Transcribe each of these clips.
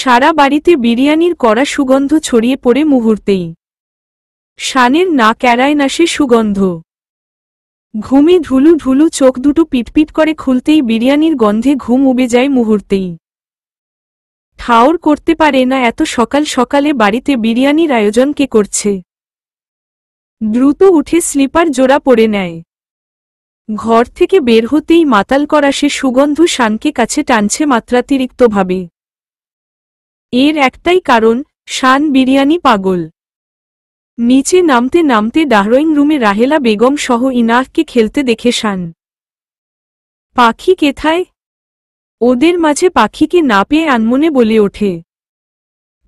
সারা বাড়িতে বিরিয়ানির কড়া সুগন্ধ ছড়িয়ে পড়ে মুহূর্তেই শানের না ক্যারায় না সে সুগন্ধ ঘুমে ধুলু ধুলু চোখ দুটো পিটপিট করে খুলতেই বিরিয়ানির গন্ধে ঘুম উবে যায় মুহূর্তেই ঠাওর করতে পারে না এত সকাল সকালে বাড়িতে বিরিয়ানির আয়োজন কে করছে দ্রুত উঠে স্লিপার জোড়া পড়ে নেয় ঘর থেকে বের হতেই মাতাল করা সে সুগন্ধ শানকে কাছে টানছে মাত্রাতিরিক্তভাবে এর একটাই কারণ শান বিরিয়ানি পাগল নিচে নামতে নামতে ডাহরোইং রুমে রাহেলা বেগম সহ ইনাহকে খেলতে দেখে শান পাখি কেথায় ওদের মাঝে পাখিকে না পেয়ে আনমনে বলে ওঠে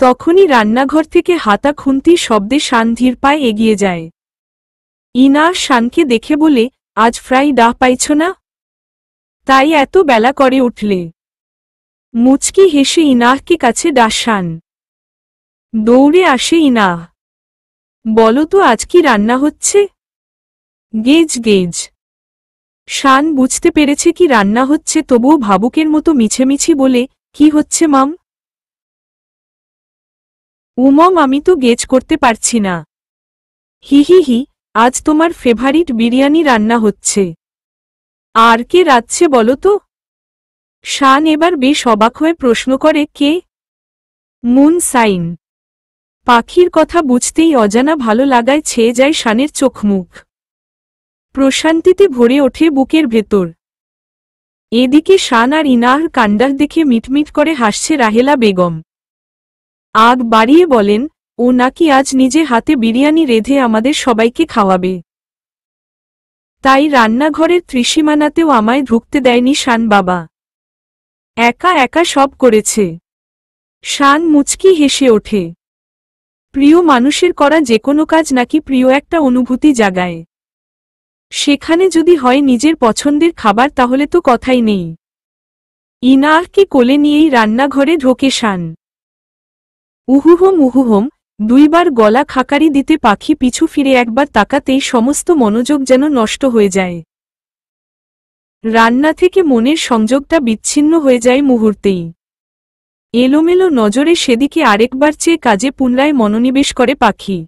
তখনই রান্নাঘর থেকে হাতা খুন্তি শব্দে শান ধীর পায়ে এগিয়ে যায় ইনাহ শানকে দেখে বলে আজ ফ্রাই ডাহ পাইছ না তাই এত বেলা করে উঠলে মুচকি হেসে ইনাহকে কাছে ডাসান দৌড়ে আসে ইনাহ বলো তো আজ কি রান্না হচ্ছে গেজ গেজ শান বুঝতে পেরেছে কি রান্না হচ্ছে তবুও ভাবুকের মতো মিছেমিছি বলে কি হচ্ছে মাম উমং আমি তো গেজ করতে পারছি না হি হি হি আজ তোমার ফেভারিট বিরিয়ানি রান্না হচ্ছে আর কে রাচ্ছে বলো তো শান এবার বেশ অবাক হয়ে প্রশ্ন করে কে মুন সাইন পাখির কথা বুঝতেই অজানা ভালো লাগায় ছেয়ে যায় শানের চোখমুখ প্রশান্তিতে ভরে ওঠে বুকের ভেতর এদিকে শান আর ইনাহর কান্ডার দেখে মিটমিট করে হাসছে রাহেলা বেগম আগ বাড়িয়ে বলেন ও নাকি আজ নিজে হাতে বিরিয়ানি রেধে আমাদের সবাইকে খাওয়াবে তাই রান্নাঘরের ত্রিসীমানাতেও আমায় ঢুকতে দেয়নি শান বাবা একা একা সব করেছে শান মুচকি হেসে ওঠে প্রিয় মানুষের করা যে কোনো কাজ নাকি প্রিয় একটা অনুভূতি জাগায় সেখানে যদি হয় নিজের পছন্দের খাবার তাহলে তো কথাই নেই ইনারকে কোলে নিয়েই রান্নাঘরে ঢোকে শান উহুহম উহুহম দুইবার গলা খাকারি দিতে পাখি পিছু ফিরে একবার তাকাতেই সমস্ত মনোযোগ যেন নষ্ট হয়ে যায় রান্না থেকে মনের সংযোগটা বিচ্ছিন্ন হয়ে যায় মুহূর্তেই এলোমেলো নজরে সেদিকে আরেকবার চেয়ে কাজে পুনরায় মনোনিবেশ করে পাখি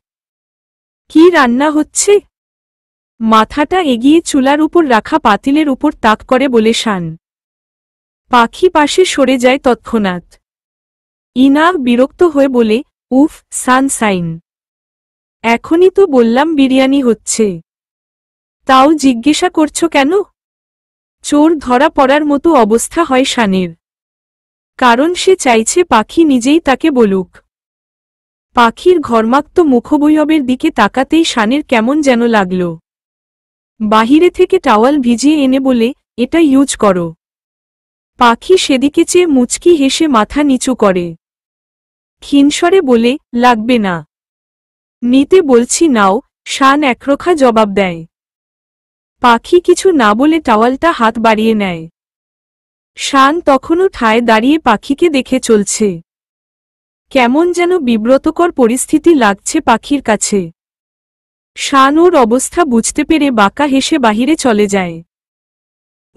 কি রান্না হচ্ছে মাথাটা এগিয়ে চুলার উপর রাখা পাতিলের উপর তাক করে বলে শান পাখি পাশে সরে যায় তৎক্ষণাৎ ইনা বিরক্ত হয়ে বলে উফ সান সাইন এখনই তো বললাম বিরিয়ানি হচ্ছে তাও জিজ্ঞাসা করছো কেন চোর ধরা পড়ার মতো অবস্থা হয় শানের কারণ সে চাইছে পাখি নিজেই তাকে বলুক পাখির ঘর্মাক্ত মুখবৈয়বের দিকে তাকাতেই শানের কেমন যেন লাগল বাহিরে থেকে টাওয়াল ভিজিয়ে এনে বলে এটা ইউজ করো পাখি সেদিকে চেয়ে মুচকি হেসে মাথা নিচু করে ক্ষীণস্বরে বলে লাগবে না নিতে বলছি নাও শান একরখা জবাব দেয় পাখি কিছু না বলে টাওয়ালটা হাত বাড়িয়ে নেয় শান তখনও ঠায় দাঁড়িয়ে পাখিকে দেখে চলছে কেমন যেন বিব্রতকর পরিস্থিতি লাগছে পাখির কাছে শান ওর অবস্থা বুঝতে পেরে বাঁকা হেসে বাহিরে চলে যায়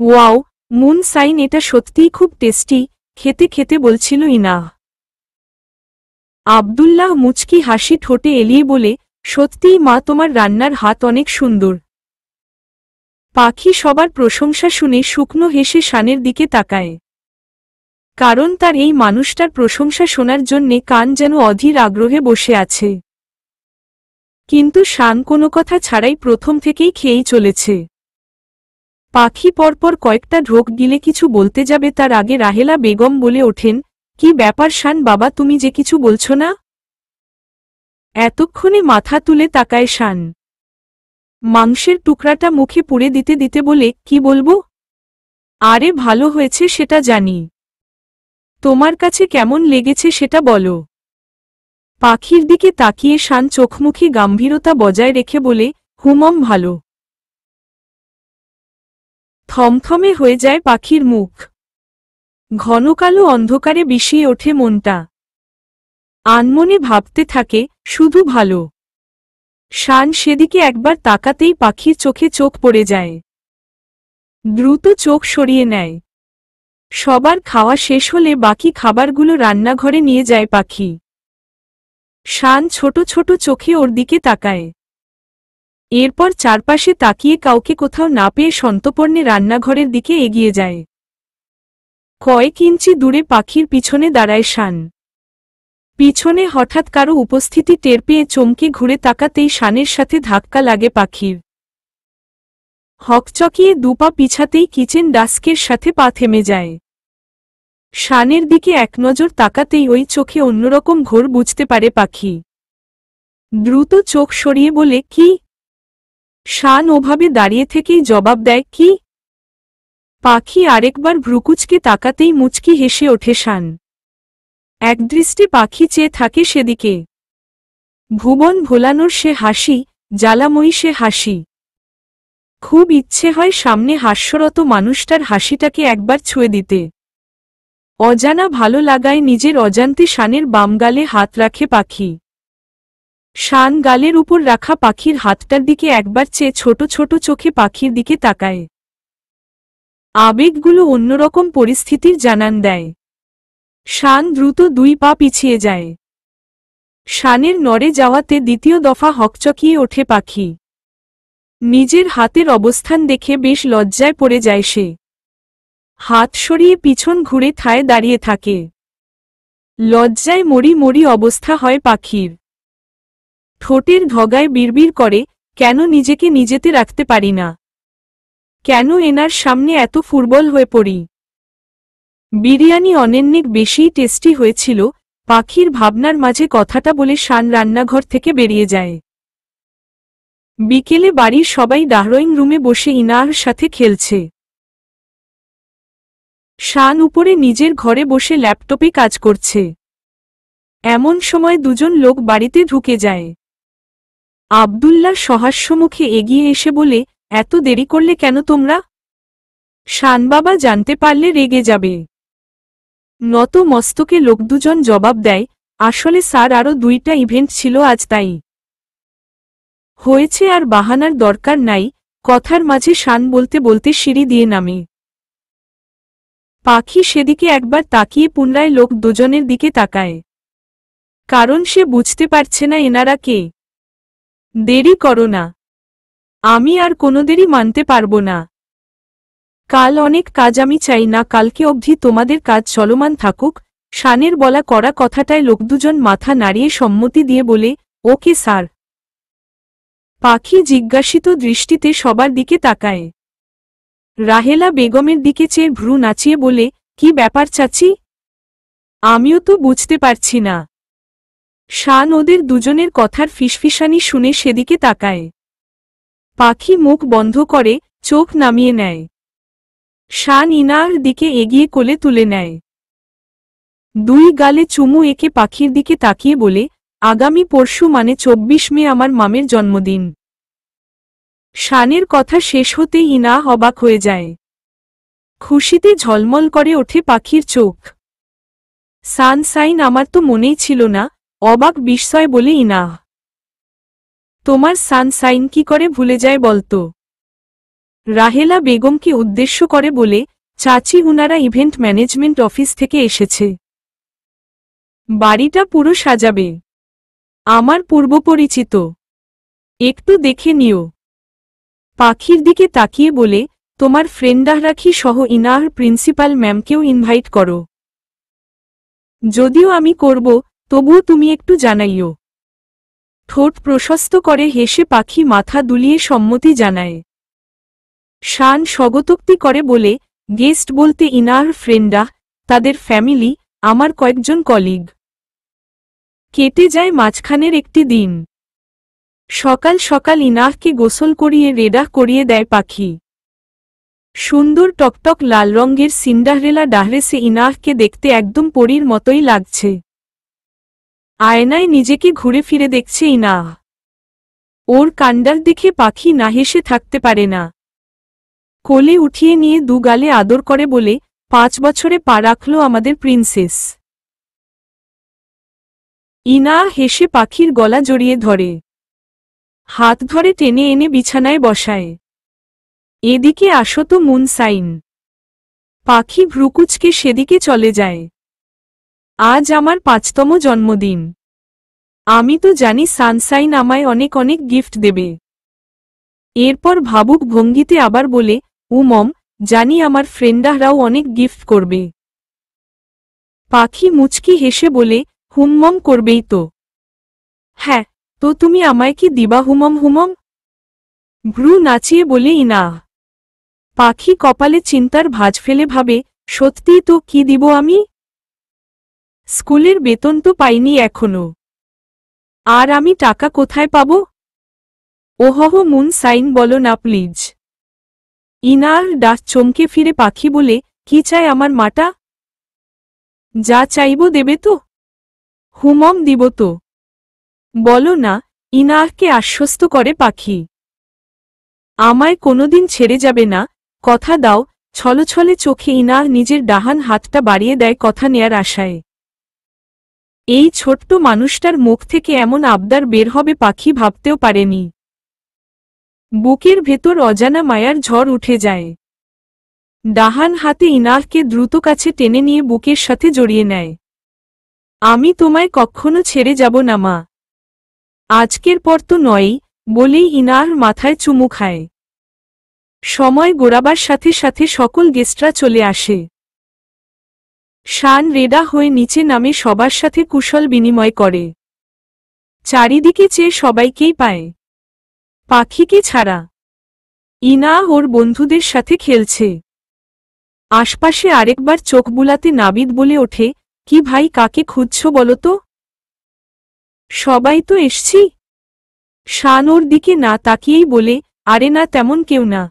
ওয়াও মুন সাইন এটা সত্যিই খুব টেস্টি খেতে খেতে বলছিল ইনা আবদুল্লাহ মুচকি হাসি ঠোঁটে এলিয়ে বলে সত্যিই মা তোমার রান্নার হাত অনেক সুন্দর পাখি সবার প্রশংসা শুনে শুকনো হেসে শানের দিকে তাকায় কারণ তার এই মানুষটার প্রশংসা শোনার জন্যে কান যেন অধীর আগ্রহে বসে আছে কিন্তু শান কোনো কথা ছাড়াই প্রথম থেকেই খেয়েই চলেছে পাখি পরপর কয়েকটা ঢোক গিলে কিছু বলতে যাবে তার আগে রাহেলা বেগম বলে ওঠেন কি ব্যাপার শান বাবা তুমি যে কিছু বলছো না এতক্ষণে মাথা তুলে তাকায় শান মাংসের টুকরাটা মুখে পুড়ে দিতে দিতে বলে কি বলবো আরে ভালো হয়েছে সেটা জানি তোমার কাছে কেমন লেগেছে সেটা বলো পাখির দিকে তাকিয়ে শান চোখমুখী গাম্ভীরতা বজায় রেখে বলে হুমম ভালো থমথমে হয়ে যায় পাখির মুখ ঘনকালো অন্ধকারে বিষিয়ে ওঠে মনটা আনমনে ভাবতে থাকে শুধু ভালো শান সেদিকে একবার তাকাতেই পাখির চোখে চোখ পড়ে যায় দ্রুত চোখ সরিয়ে নেয় সবার খাওয়া শেষ হলে বাকি খাবারগুলো রান্নাঘরে নিয়ে যায় পাখি শান ছোট ছোট চোখে ওর দিকে তাকায় এরপর চারপাশে তাকিয়ে কাউকে কোথাও না পেয়ে সন্তপর্ণে রান্নাঘরের দিকে এগিয়ে যায় কয়েক ইঞ্চি দূরে পাখির পিছনে দাঁড়ায় শান পিছনে হঠাৎ কারো উপস্থিতি টের পেয়ে চমকে ঘুরে তাকাতেই শানের সাথে ধাক্কা লাগে পাখির হকচকিয়ে দুপা পিছাতেই কিচেন ডাস্কের সাথে পা থেমে যায় শানের দিকে একনজর তাকাতেই ওই চোখে অন্যরকম ঘোর বুঝতে পারে পাখি দ্রুত চোখ সরিয়ে বলে কি শান ওভাবে দাঁড়িয়ে থেকেই জবাব দেয় কি পাখি আরেকবার ভ্রুকুচকে তাকাতেই মুচকি হেসে ওঠে শান একদৃষ্টি পাখি চেয়ে থাকে সেদিকে ভুবন ভোলানোর সে হাসি জ্বালাময়ী সে হাসি খুব ইচ্ছে হয় সামনে হাস্যরত মানুষটার হাসিটাকে একবার ছুঁয়ে দিতে অজানা ভালো লাগায় নিজের অজান্তে শানের বাম গালে হাত রাখে পাখি শান গালের উপর রাখা পাখির হাতটার দিকে একবার চেয়ে ছোট ছোট চোখে পাখির দিকে তাকায় আবেগগুলো অন্যরকম পরিস্থিতির জানান দেয় শান দ্রুত দুই পা পিছিয়ে যায় শানের নড়ে যাওয়াতে দ্বিতীয় দফা হকচকিয়ে ওঠে পাখি নিজের হাতের অবস্থান দেখে বেশ লজ্জায় পড়ে যায় সে হাত সরিয়ে পিছন ঘুরে থায় দাঁড়িয়ে থাকে লজ্জায় মরি মরি অবস্থা হয় পাখির ঠোঁটের ধগায় বিড়বিড় করে কেন নিজেকে নিজেতে রাখতে পারি না কেন এনার সামনে এত ফুটবল হয়ে পড়ি বিরিয়ানি অনেক বেশিই টেস্টি হয়েছিল পাখির ভাবনার মাঝে কথাটা বলে শান রান্নাঘর থেকে বেরিয়ে যায় বিকেলে বাড়ির সবাই ডাহরইং রুমে বসে ইনার সাথে খেলছে শান উপরে নিজের ঘরে বসে ল্যাপটপে কাজ করছে এমন সময় দুজন লোক বাড়িতে ঢুকে যায় আবদুল্লাহ সহাস্যমুখে এগিয়ে এসে বলে এত দেরি করলে কেন তোমরা শানবাবা জানতে পারলে রেগে যাবে নত মস্তকে লোক দুজন জবাব দেয় আসলে স্যার আরও দুইটা ইভেন্ট ছিল আজ তাই হয়েছে আর বাহানার দরকার নাই কথার মাঝে শান বলতে বলতে সিঁড়ি দিয়ে নামে পাখি সেদিকে একবার তাকিয়ে পুনরায় লোক দুজনের দিকে তাকায় কারণ সে বুঝতে পারছে না এনারা কে দেরি করো না আমি আর কোনো দেরি মানতে পারবো না কাল অনেক কাজ আমি চাই না কালকে অবধি তোমাদের কাজ চলমান থাকুক শানের বলা করা কথাটায় লোক দুজন মাথা নাড়িয়ে সম্মতি দিয়ে বলে ওকে স্যার পাখি জিজ্ঞাসিত দৃষ্টিতে সবার দিকে তাকায় রাহেলা বেগমের দিকে চেয়ে ভ্রু নাচিয়ে বলে কি ব্যাপার চাচি আমিও তো বুঝতে পারছি না শান ওদের দুজনের কথার ফিসফিসানি শুনে সেদিকে তাকায় পাখি মুখ বন্ধ করে চোখ নামিয়ে নেয় শান ইনার দিকে এগিয়ে কোলে তুলে নেয় দুই গালে চুমু একে পাখির দিকে তাকিয়ে বলে আগামী পরশু মানে চব্বিশ মে আমার মামের জন্মদিন শানের কথা শেষ হতে ইনা অবাক হয়ে যায় খুশিতে ঝলমল করে ওঠে পাখির চোখ সানসাইন আমার তো মনেই ছিল না অবাক বিস্ময় বলে ইনা তোমার সানসাইন কি করে ভুলে যায় বলতো রাহেলা বেগমকে উদ্দেশ্য করে বলে চাচি উনারা ইভেন্ট ম্যানেজমেন্ট অফিস থেকে এসেছে বাড়িটা পুরো সাজাবে আমার পূর্বপরিচিত একটু দেখে নিও পাখির দিকে তাকিয়ে বলে তোমার ফ্রেন্ডাহরাখি সহ ইনাহ প্রিন্সিপাল ম্যামকেও ইনভাইট করো যদিও আমি করব তবুও তুমি একটু জানাইও ঠোঁট প্রশস্ত করে হেসে পাখি মাথা দুলিয়ে সম্মতি জানায় শান স্বগতোক্তি করে বলে গেস্ট বলতে ইনার ফ্রেন্ডা তাদের ফ্যামিলি আমার কয়েকজন কলিগ কেটে যায় মাঝখানের একটি দিন সকাল সকাল ইনাহকে গোসল করিয়ে রেডাহ করিয়ে দেয় পাখি সুন্দর টকটক লাল রঙের সিন্ডাহরেলা ডাহরেসে ইনাহকে দেখতে একদম পরীর মতোই লাগছে আয়নায় নিজেকে ঘুরে ফিরে দেখছে ইনাহ ওর কান্ডার দেখে পাখি না হেসে থাকতে পারে না কোলে উঠিয়ে নিয়ে দু গালে আদর করে বলে পাঁচ বছরে পা রাখল আমাদের প্রিন্সেস ইনা হেসে পাখির গলা জড়িয়ে ধরে হাত ধরে টেনে এনে বিছানায় বসায় এদিকে আসত সাইন পাখি ভ্রুকুচকে সেদিকে চলে যায় আজ আমার পাঁচতম জন্মদিন আমি তো জানি সানসাইন আমায় অনেক অনেক গিফট দেবে এরপর ভাবুক ভঙ্গিতে আবার বলে উমম জানি আমার ফ্রেন্ডারাও অনেক গিফট করবে পাখি মুচকি হেসে বলে হুমমম করবেই তো হ্যাঁ তো তুমি আমায় কি দিবা হুমম হুমম ভ্রু নাচিয়ে বলে ইনা পাখি কপালে চিন্তার ভাজ ফেলে ভাবে সত্যিই তো কি দিব আমি স্কুলের বেতন তো পাইনি এখনো আর আমি টাকা কোথায় পাব ওহহ মুন সাইন বলো না প্লিজ ইনার ডা চমকে ফিরে পাখি বলে কি চায় আমার মাটা যা চাইব দেবে তো হুমম দিব তো বলো না ইনারকে আশ্বস্ত করে পাখি আমায় কোনোদিন ছেড়ে যাবে না কথা দাও ছলছলে চোখে ইনার নিজের ডাহান হাতটা বাড়িয়ে দেয় কথা নেয়ার আশায় এই ছোট্ট মানুষটার মুখ থেকে এমন আবদার বের হবে পাখি ভাবতেও পারেনি বুকের ভেতর অজানা মায়ার ঝড় উঠে যায় ডাহান হাতে ইনারকে দ্রুত কাছে টেনে নিয়ে বুকের সাথে জড়িয়ে নেয় আমি তোমায় কখনো ছেড়ে যাব না মা আজকের পর তো নয় বলেই ইনার মাথায় চুমু খায় সময় গোড়াবার সাথে সাথে সকল গেস্টরা চলে আসে শান রেডা হয়ে নিচে নামে সবার সাথে কুশল বিনিময় করে চারিদিকে চেয়ে সবাইকেই পায় পাখিকে ছাড়া ইনা ওর বন্ধুদের সাথে খেলছে আশপাশে আরেকবার চোখ বুলাতে নাবিদ বলে ওঠে কি ভাই কাকে খুঁজছ বলো তো সবাই তো এসছি শান ওর দিকে না তাকিয়েই বলে আরে না তেমন কেউ না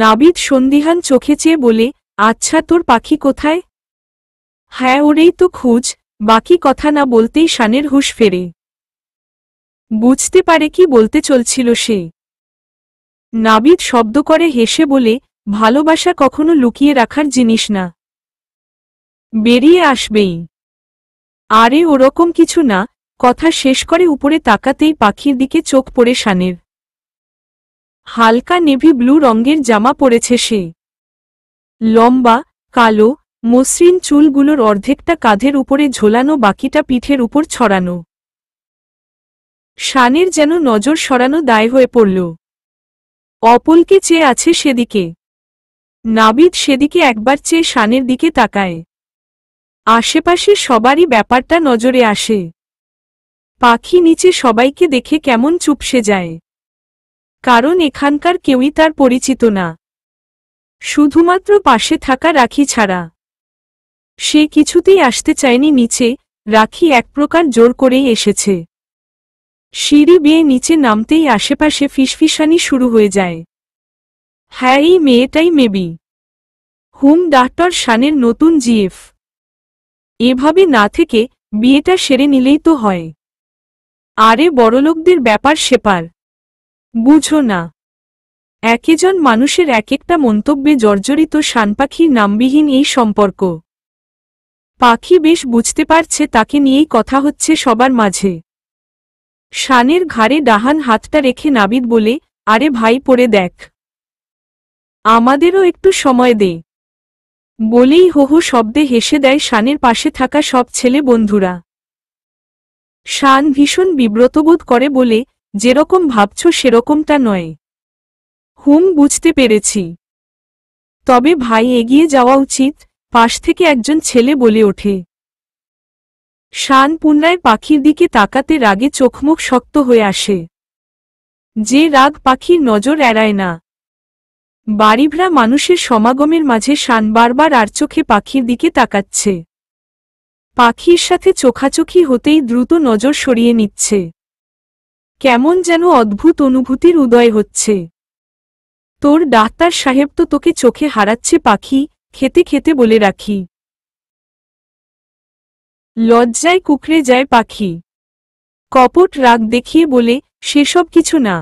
নাবিদ সন্দিহান চোখে চেয়ে বলে আচ্ছা তোর পাখি কোথায় হ্যাঁ ওরেই তো খুঁজ বাকি কথা না বলতেই শানের হুশ ফেরে বুঝতে পারে কি বলতে চলছিল সে নাবিদ শব্দ করে হেসে বলে ভালোবাসা কখনো লুকিয়ে রাখার জিনিস না বেরিয়ে আসবেই আরে ওরকম কিছু না কথা শেষ করে উপরে তাকাতেই পাখির দিকে চোখ পড়ে শানের হালকা নেভি ব্লু রঙের জামা পরেছে সে লম্বা কালো মসৃণ চুলগুলোর অর্ধেকটা কাঁধের উপরে ঝোলানো বাকিটা পিঠের উপর ছড়ানো শানের যেন নজর সরানো দায় হয়ে পড়ল অপলকে চেয়ে আছে সেদিকে নাবিদ সেদিকে একবার চেয়ে শানের দিকে তাকায় আশেপাশে সবারই ব্যাপারটা নজরে আসে পাখি নিচে সবাইকে দেখে কেমন চুপসে যায় কারণ এখানকার কেউই তার পরিচিত না শুধুমাত্র পাশে থাকা রাখি ছাড়া সে কিছুতেই আসতে চায়নি নিচে রাখি এক প্রকার জোর করেই এসেছে সিঁড়ি বেয়ে নিচে নামতেই আশেপাশে ফিসফিসানি শুরু হয়ে যায় হ্যাঁ এই মেয়েটাই মেবি হুম ডাক্তার শানের নতুন জিএফ এভাবে না থেকে বিয়েটা সেরে নিলেই তো হয় আরে বড়লোকদের ব্যাপার সেপার বুঝো না একজন মানুষের এক একটা মন্তব্যে জর্জরিত শানপাখির নামবিহীন এই সম্পর্ক পাখি বেশ বুঝতে পারছে তাকে নিয়েই কথা হচ্ছে সবার মাঝে শানের ঘাড়ে ডাহান হাতটা রেখে নাবিদ বলে আরে ভাই পড়ে দেখ আমাদেরও একটু সময় দে বলেই হোহো শব্দে হেসে দেয় শানের পাশে থাকা সব ছেলে বন্ধুরা শান ভীষণ বিব্রতবোধ করে বলে যেরকম ভাবছ সেরকমটা নয় হুম বুঝতে পেরেছি তবে ভাই এগিয়ে যাওয়া উচিত পাশ থেকে একজন ছেলে বলে ওঠে শান পুণ্যায় পাখির দিকে তাকাতে রাগে চোখমুখ শক্ত হয়ে আসে যে রাগ পাখির নজর এড়ায় না বাড়িভরা মানুষের সমাগমের মাঝে শান বারবার আর চোখে পাখির দিকে তাকাচ্ছে পাখির সাথে চোখাচোখি হতেই দ্রুত নজর সরিয়ে নিচ্ছে কেমন যেন অদ্ভুত অনুভূতির উদয় হচ্ছে তোর ডাক্তার সাহেব তো তোকে চোখে হারাচ্ছে পাখি খেতে খেতে বলে রাখি লজ্জায় কুকড়ে যায় পাখি কপট রাগ দেখিয়ে বলে সেসব কিছু না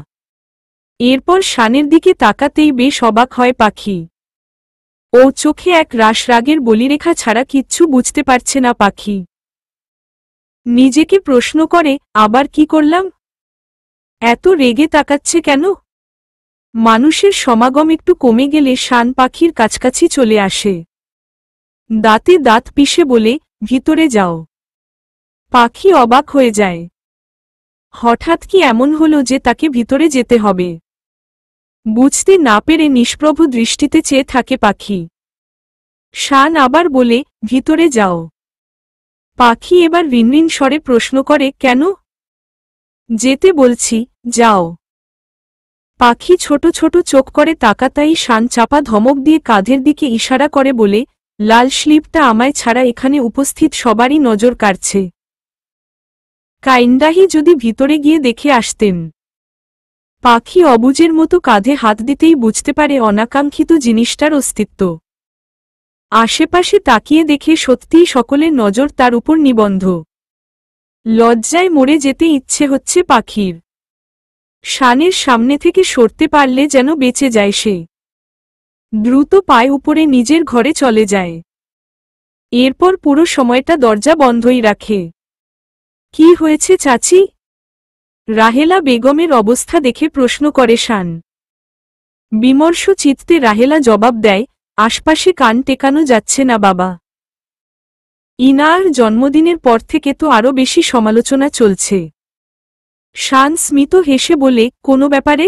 এরপর শানের দিকে তাকাতেই বেশ অবাক হয় পাখি ও চোখে এক রাস রাগের বলিরেখা ছাড়া কিচ্ছু বুঝতে পারছে না পাখি নিজেকে প্রশ্ন করে আবার কি করলাম এত রেগে তাকাচ্ছে কেন মানুষের সমাগম একটু কমে গেলে শান পাখির কাছাকাছি চলে আসে দাঁতে দাঁত পিষে বলে ভিতরে যাও পাখি অবাক হয়ে যায় হঠাৎ কি এমন হলো যে তাকে ভিতরে যেতে হবে বুঝতে না পেরে নিষ্প্রভ দৃষ্টিতে চেয়ে থাকে পাখি শান আবার বলে ভিতরে যাও পাখি এবার রিনরিন স্বরে প্রশ্ন করে কেন যেতে বলছি যাও পাখি ছোট ছোট চোখ করে তাকাতাই শান চাপা ধমক দিয়ে কাঁধের দিকে ইশারা করে বলে লাল স্লিপটা আমায় ছাড়া এখানে উপস্থিত সবারই নজর কাড়ছে কাইন্দাহি যদি ভিতরে গিয়ে দেখে আসতেন পাখি অবুজের মতো কাঁধে হাত দিতেই বুঝতে পারে অনাকাঙ্ক্ষিত জিনিসটার অস্তিত্ব আশেপাশে তাকিয়ে দেখে সত্যিই সকলের নজর তার উপর নিবন্ধ লজ্জায় মরে যেতে ইচ্ছে হচ্ছে পাখির শানের সামনে থেকে সরতে পারলে যেন বেঁচে যায় সে দ্রুত পায়ে উপরে নিজের ঘরে চলে যায় এরপর পুরো সময়টা দরজা বন্ধই রাখে কি হয়েছে চাচি রাহেলা বেগমের অবস্থা দেখে প্রশ্ন করে শান বিমর্ষ চিত্তে রাহেলা জবাব দেয় আশপাশে কান টেকানো যাচ্ছে না বাবা ইনার জন্মদিনের পর থেকে তো আরও বেশি সমালোচনা চলছে শান স্মিত হেসে বলে কোনো ব্যাপারে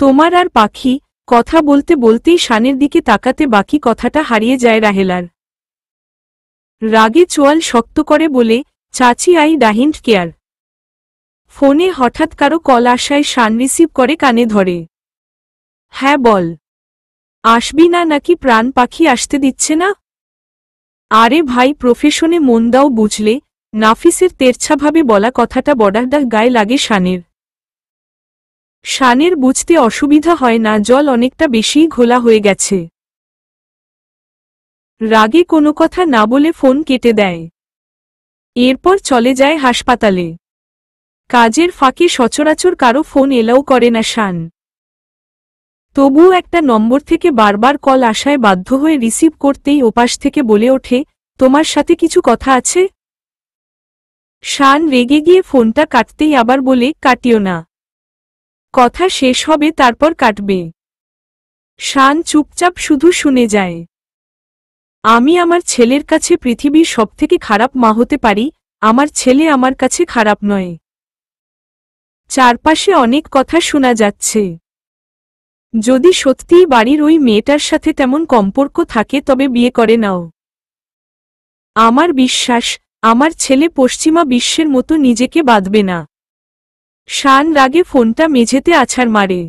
তোমার আর পাখি কথা বলতে বলতেই শানের দিকে তাকাতে বাকি কথাটা হারিয়ে যায় রাহেলার রাগে চোয়াল শক্ত করে বলে চাচি আই ডাহিন্ট কেয়ার ফোনে হঠাৎ কারো কল আসায় শান রিসিভ করে কানে ধরে হ্যাঁ বল আসবি না নাকি প্রাণ পাখি আসতে দিচ্ছে না আরে ভাই প্রফেশনে মন দাও বুঝলে নাফিসের তেরছাভাবে বলা কথাটা বডারদার গায়ে লাগে শানের শানের বুঝতে অসুবিধা হয় না জল অনেকটা বেশি ঘোলা হয়ে গেছে রাগে কোনো কথা না বলে ফোন কেটে দেয় এরপর চলে যায় হাসপাতালে কাজের ফাঁকে সচরাচর কারো ফোন এলাও করে না শান তবুও একটা নম্বর থেকে বারবার কল আসায় বাধ্য হয়ে রিসিভ করতেই ওপাশ থেকে বলে ওঠে তোমার সাথে কিছু কথা আছে শান রেগে গিয়ে ফোনটা কাটতেই আবার বলে কাটিও না কথা শেষ হবে তারপর কাটবে শান চুপচাপ শুধু শুনে যায় আমি আমার ছেলের কাছে পৃথিবীর সবথেকে খারাপ মা হতে পারি আমার ছেলে আমার কাছে খারাপ নয় চারপাশে অনেক কথা শোনা যাচ্ছে যদি সত্যিই বাড়ির ওই মেয়েটার সাথে তেমন সম্পর্ক থাকে তবে বিয়ে করে নাও আমার বিশ্বাস আমার ছেলে পশ্চিমা বিশ্বের মতো নিজেকে বাঁধবে না শান রাগে ফোনটা মেঝেতে আছাড় মারে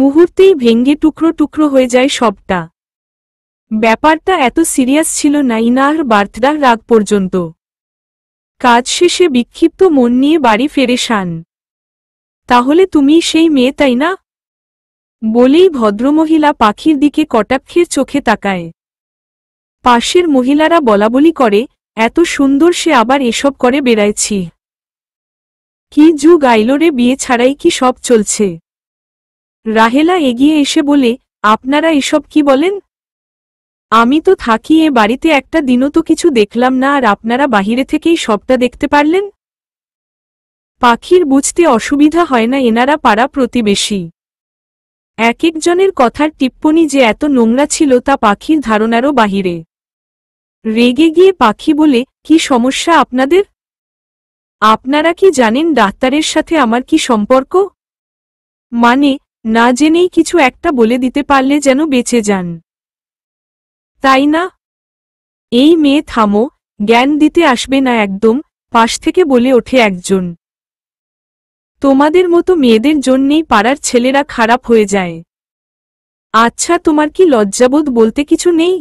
মুহূর্তেই ভেঙ্গে টুকরো টুকরো হয়ে যায় সবটা ব্যাপারটা এত সিরিয়াস ছিল না ইনার বার্থডার রাগ পর্যন্ত কাজ শেষে বিক্ষিপ্ত মন নিয়ে বাড়ি ফেরে শান তাহলে তুমি সেই মেয়ে তাই না বলেই ভদ্রমহিলা পাখির দিকে কটাক্ষের চোখে তাকায় পাশের মহিলারা বলাবলি করে এত সুন্দর সে আবার এসব করে বেড়াইছি কি যুগ আইলোরে বিয়ে ছাড়াই কি সব চলছে রাহেলা এগিয়ে এসে বলে আপনারা এসব কি বলেন আমি তো থাকি এ বাড়িতে একটা দিনও তো কিছু দেখলাম না আর আপনারা বাহিরে থেকেই সবটা দেখতে পারলেন পাখির বুঝতে অসুবিধা হয় না এনারা পাড়া প্রতিবেশী এক একজনের কথার টিপ্পনি যে এত নোংরা ছিল তা পাখির ধারণারও বাহিরে রেগে গিয়ে পাখি বলে কি সমস্যা আপনাদের আপনারা কি জানেন ডাক্তারের সাথে আমার কি সম্পর্ক মানে না জেনেই কিছু একটা বলে দিতে পারলে যেন বেঁচে যান তাই না এই মেয়ে থামো জ্ঞান দিতে আসবে না একদম পাশ থেকে বলে ওঠে একজন তোমাদের মতো মেয়েদের জন্যেই পাড়ার ছেলেরা খারাপ হয়ে যায় আচ্ছা তোমার কি লজ্জাবোধ বলতে কিছু নেই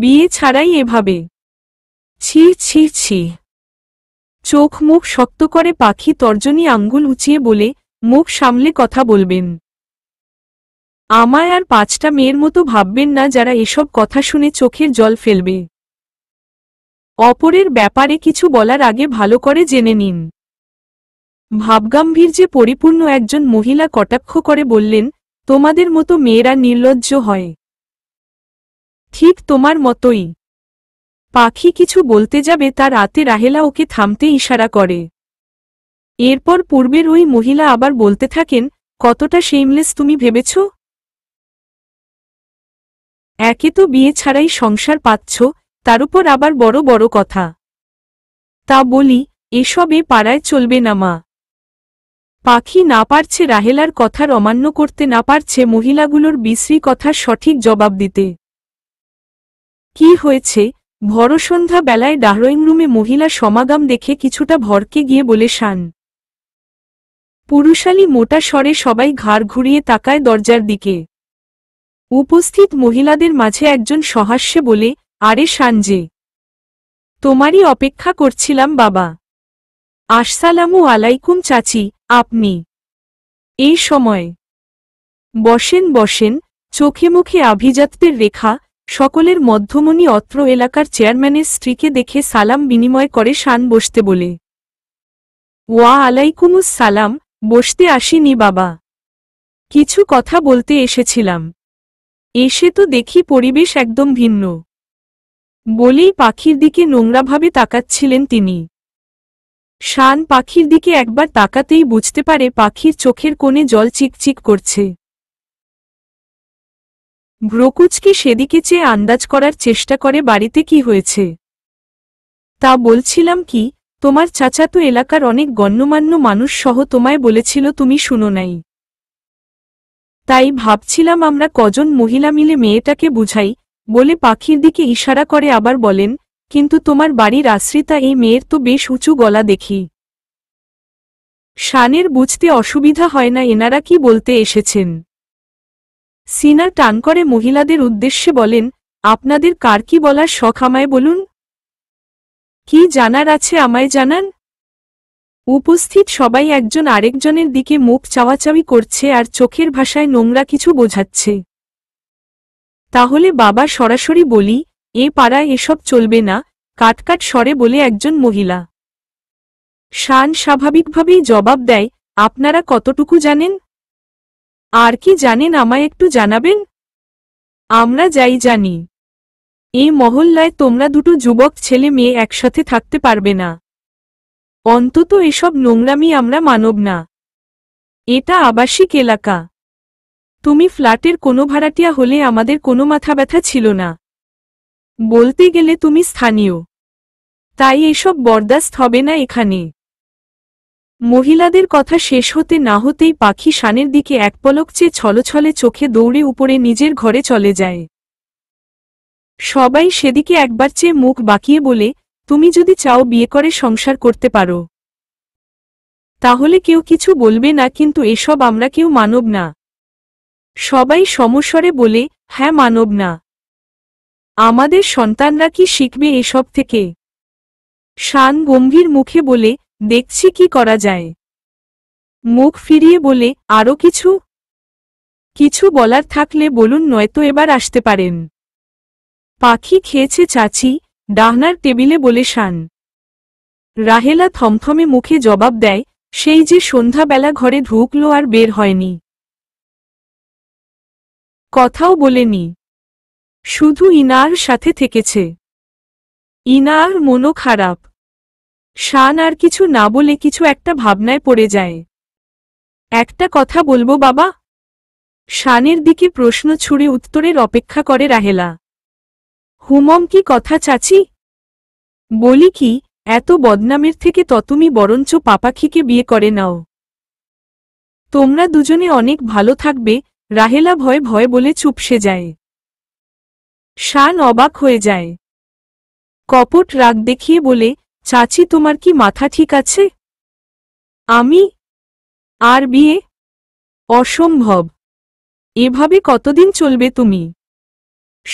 বিয়ে ছাড়াই এভাবে ছি ছি ছি চোখ মুখ শক্ত করে পাখি তর্জনী আঙ্গুল উঁচিয়ে বলে মুখ সামলে কথা বলবেন আমায় আর পাঁচটা মেয়ের মতো ভাববেন না যারা এসব কথা শুনে চোখের জল ফেলবে অপরের ব্যাপারে কিছু বলার আগে ভালো করে জেনে নিন ভাবগাম্ভীর্যে পরিপূর্ণ একজন মহিলা কটাক্ষ করে বললেন তোমাদের মতো মেয়েরা নির্লজ্জ হয় ঠিক তোমার মতোই পাখি কিছু বলতে যাবে তার রাতে রাহেলা ওকে থামতে ইশারা করে এরপর পূর্বের ওই মহিলা আবার বলতে থাকেন কতটা শেমলেস তুমি ভেবেছ একে তো বিয়ে ছাড়াই সংসার পাচ্ছ তার উপর আবার বড় বড় কথা তা বলি এসবে পাড়ায় চলবে না মা পাখি না পারছে রাহেলার কথার অমান্য করতে না পারছে মহিলাগুলোর বিশ্রী কথার সঠিক জবাব দিতে কি হয়েছে ভরসন্ধ্যা বেলায় ডাহরোয়িং রুমে মহিলা সমাগম দেখে কিছুটা ভরকে গিয়ে বলে শান পুরুষালী মোটা স্বরে সবাই ঘাড় ঘুরিয়ে তাকায় দরজার দিকে উপস্থিত মহিলাদের মাঝে একজন সহাস্যে বলে আরে সানজে তোমারই অপেক্ষা করছিলাম বাবা আসসালামু আলাইকুম চাচি আপনি এই সময় বসেন বসেন চোখে মুখে আভিজাত্যের রেখা সকলের মধ্যমণি অত্র এলাকার চেয়ারম্যানের স্ত্রীকে দেখে সালাম বিনিময় করে শান বসতে বলে ওয়া আলাইকুমুস সালাম বসতে আসিনি বাবা কিছু কথা বলতে এসেছিলাম এসে তো দেখি পরিবেশ একদম ভিন্ন বলেই পাখির দিকে নোংরাভাবে তাকাচ্ছিলেন তিনি শান পাখির দিকে একবার তাকাতেই বুঝতে পারে পাখির চোখের কোণে জল চিকচিক করছে কি সেদিকে চেয়ে আন্দাজ করার চেষ্টা করে বাড়িতে কি হয়েছে তা বলছিলাম কি তোমার চাচা তো এলাকার অনেক গণ্যমান্য মানুষ সহ তোমায় বলেছিল তুমি শুনো নাই তাই ভাবছিলাম আমরা কজন মহিলা মিলে মেয়েটাকে বুঝাই বলে পাখির দিকে ইশারা করে আবার বলেন কিন্তু তোমার বাড়ির আশ্রিতা এই মেয়ের তো বেশ উঁচু গলা দেখি শানের বুঝতে অসুবিধা হয় না এনারা কি বলতে এসেছেন সিনা টান করে মহিলাদের উদ্দেশ্যে বলেন আপনাদের কার কি বলার শখ আমায় বলুন কি জানার আছে আমায় জানান উপস্থিত সবাই একজন আরেকজনের দিকে মুখ চাওয়াচাওয়ি করছে আর চোখের ভাষায় নোংরা কিছু বোঝাচ্ছে তাহলে বাবা সরাসরি বলি এ পাড়ায় এসব চলবে না কাটকাট স্বরে বলে একজন মহিলা শান স্বাভাবিকভাবেই জবাব দেয় আপনারা কতটুকু জানেন আর কি জানেন আমায় একটু জানাবেন আমরা যাই জানি এ মহল্লায় তোমরা দুটো যুবক ছেলে মেয়ে একসাথে থাকতে পারবে না অন্তত এসব নোংরামি আমরা মানব না এটা আবাসিক এলাকা তুমি ফ্ল্যাটের কোনো ভাড়াটিয়া হলে আমাদের কোনো মাথা ব্যথা ছিল না বলতে গেলে তুমি স্থানীয় তাই এসব বরদাস্ত হবে না এখানে মহিলাদের কথা শেষ হতে না হতেই পাখি শানের দিকে এক পলক চেয়ে ছলছলে চোখে দৌড়ে উপরে নিজের ঘরে চলে যায় সবাই সেদিকে একবার চেয়ে মুখ বাকিয়ে বলে তুমি যদি চাও বিয়ে করে সংসার করতে পারো তাহলে কেউ কিছু বলবে না কিন্তু এসব আমরা কেউ মানব না সবাই সমস্বরে বলে হ্যাঁ মানব না আমাদের সন্তানরা কি শিখবে এসব থেকে শান গম্ভীর মুখে বলে দেখছি কি করা যায় মুখ ফিরিয়ে বলে আরও কিছু কিছু বলার থাকলে বলুন নয়তো এবার আসতে পারেন পাখি খেয়েছে চাচি ডাহনার টেবিলে বলে শান রাহেলা থমথমে মুখে জবাব দেয় সেই যে সন্ধ্যাবেলা ঘরে ঢুকলো আর বের হয়নি কথাও বলেনি শুধু ইনার সাথে থেকেছে ইনার মনও খারাপ শান আর কিছু না বলে কিছু একটা ভাবনায় পড়ে যায় একটা কথা বলবো বাবা শানের দিকে প্রশ্ন ছুড়ে উত্তরের অপেক্ষা করে রাহেলা হুমম কি কথা চাচি বলি কি এত বদনামের থেকে ততুমি বরঞ্চ পাপাখিকে বিয়ে করে নাও তোমরা দুজনে অনেক ভালো থাকবে রাহেলা ভয় ভয় বলে চুপসে যায় শান অবাক হয়ে যায় কপট রাগ দেখিয়ে বলে চাচি তোমার কি মাথা ঠিক আছে আমি আর বিয়ে অসম্ভব এভাবে কতদিন চলবে তুমি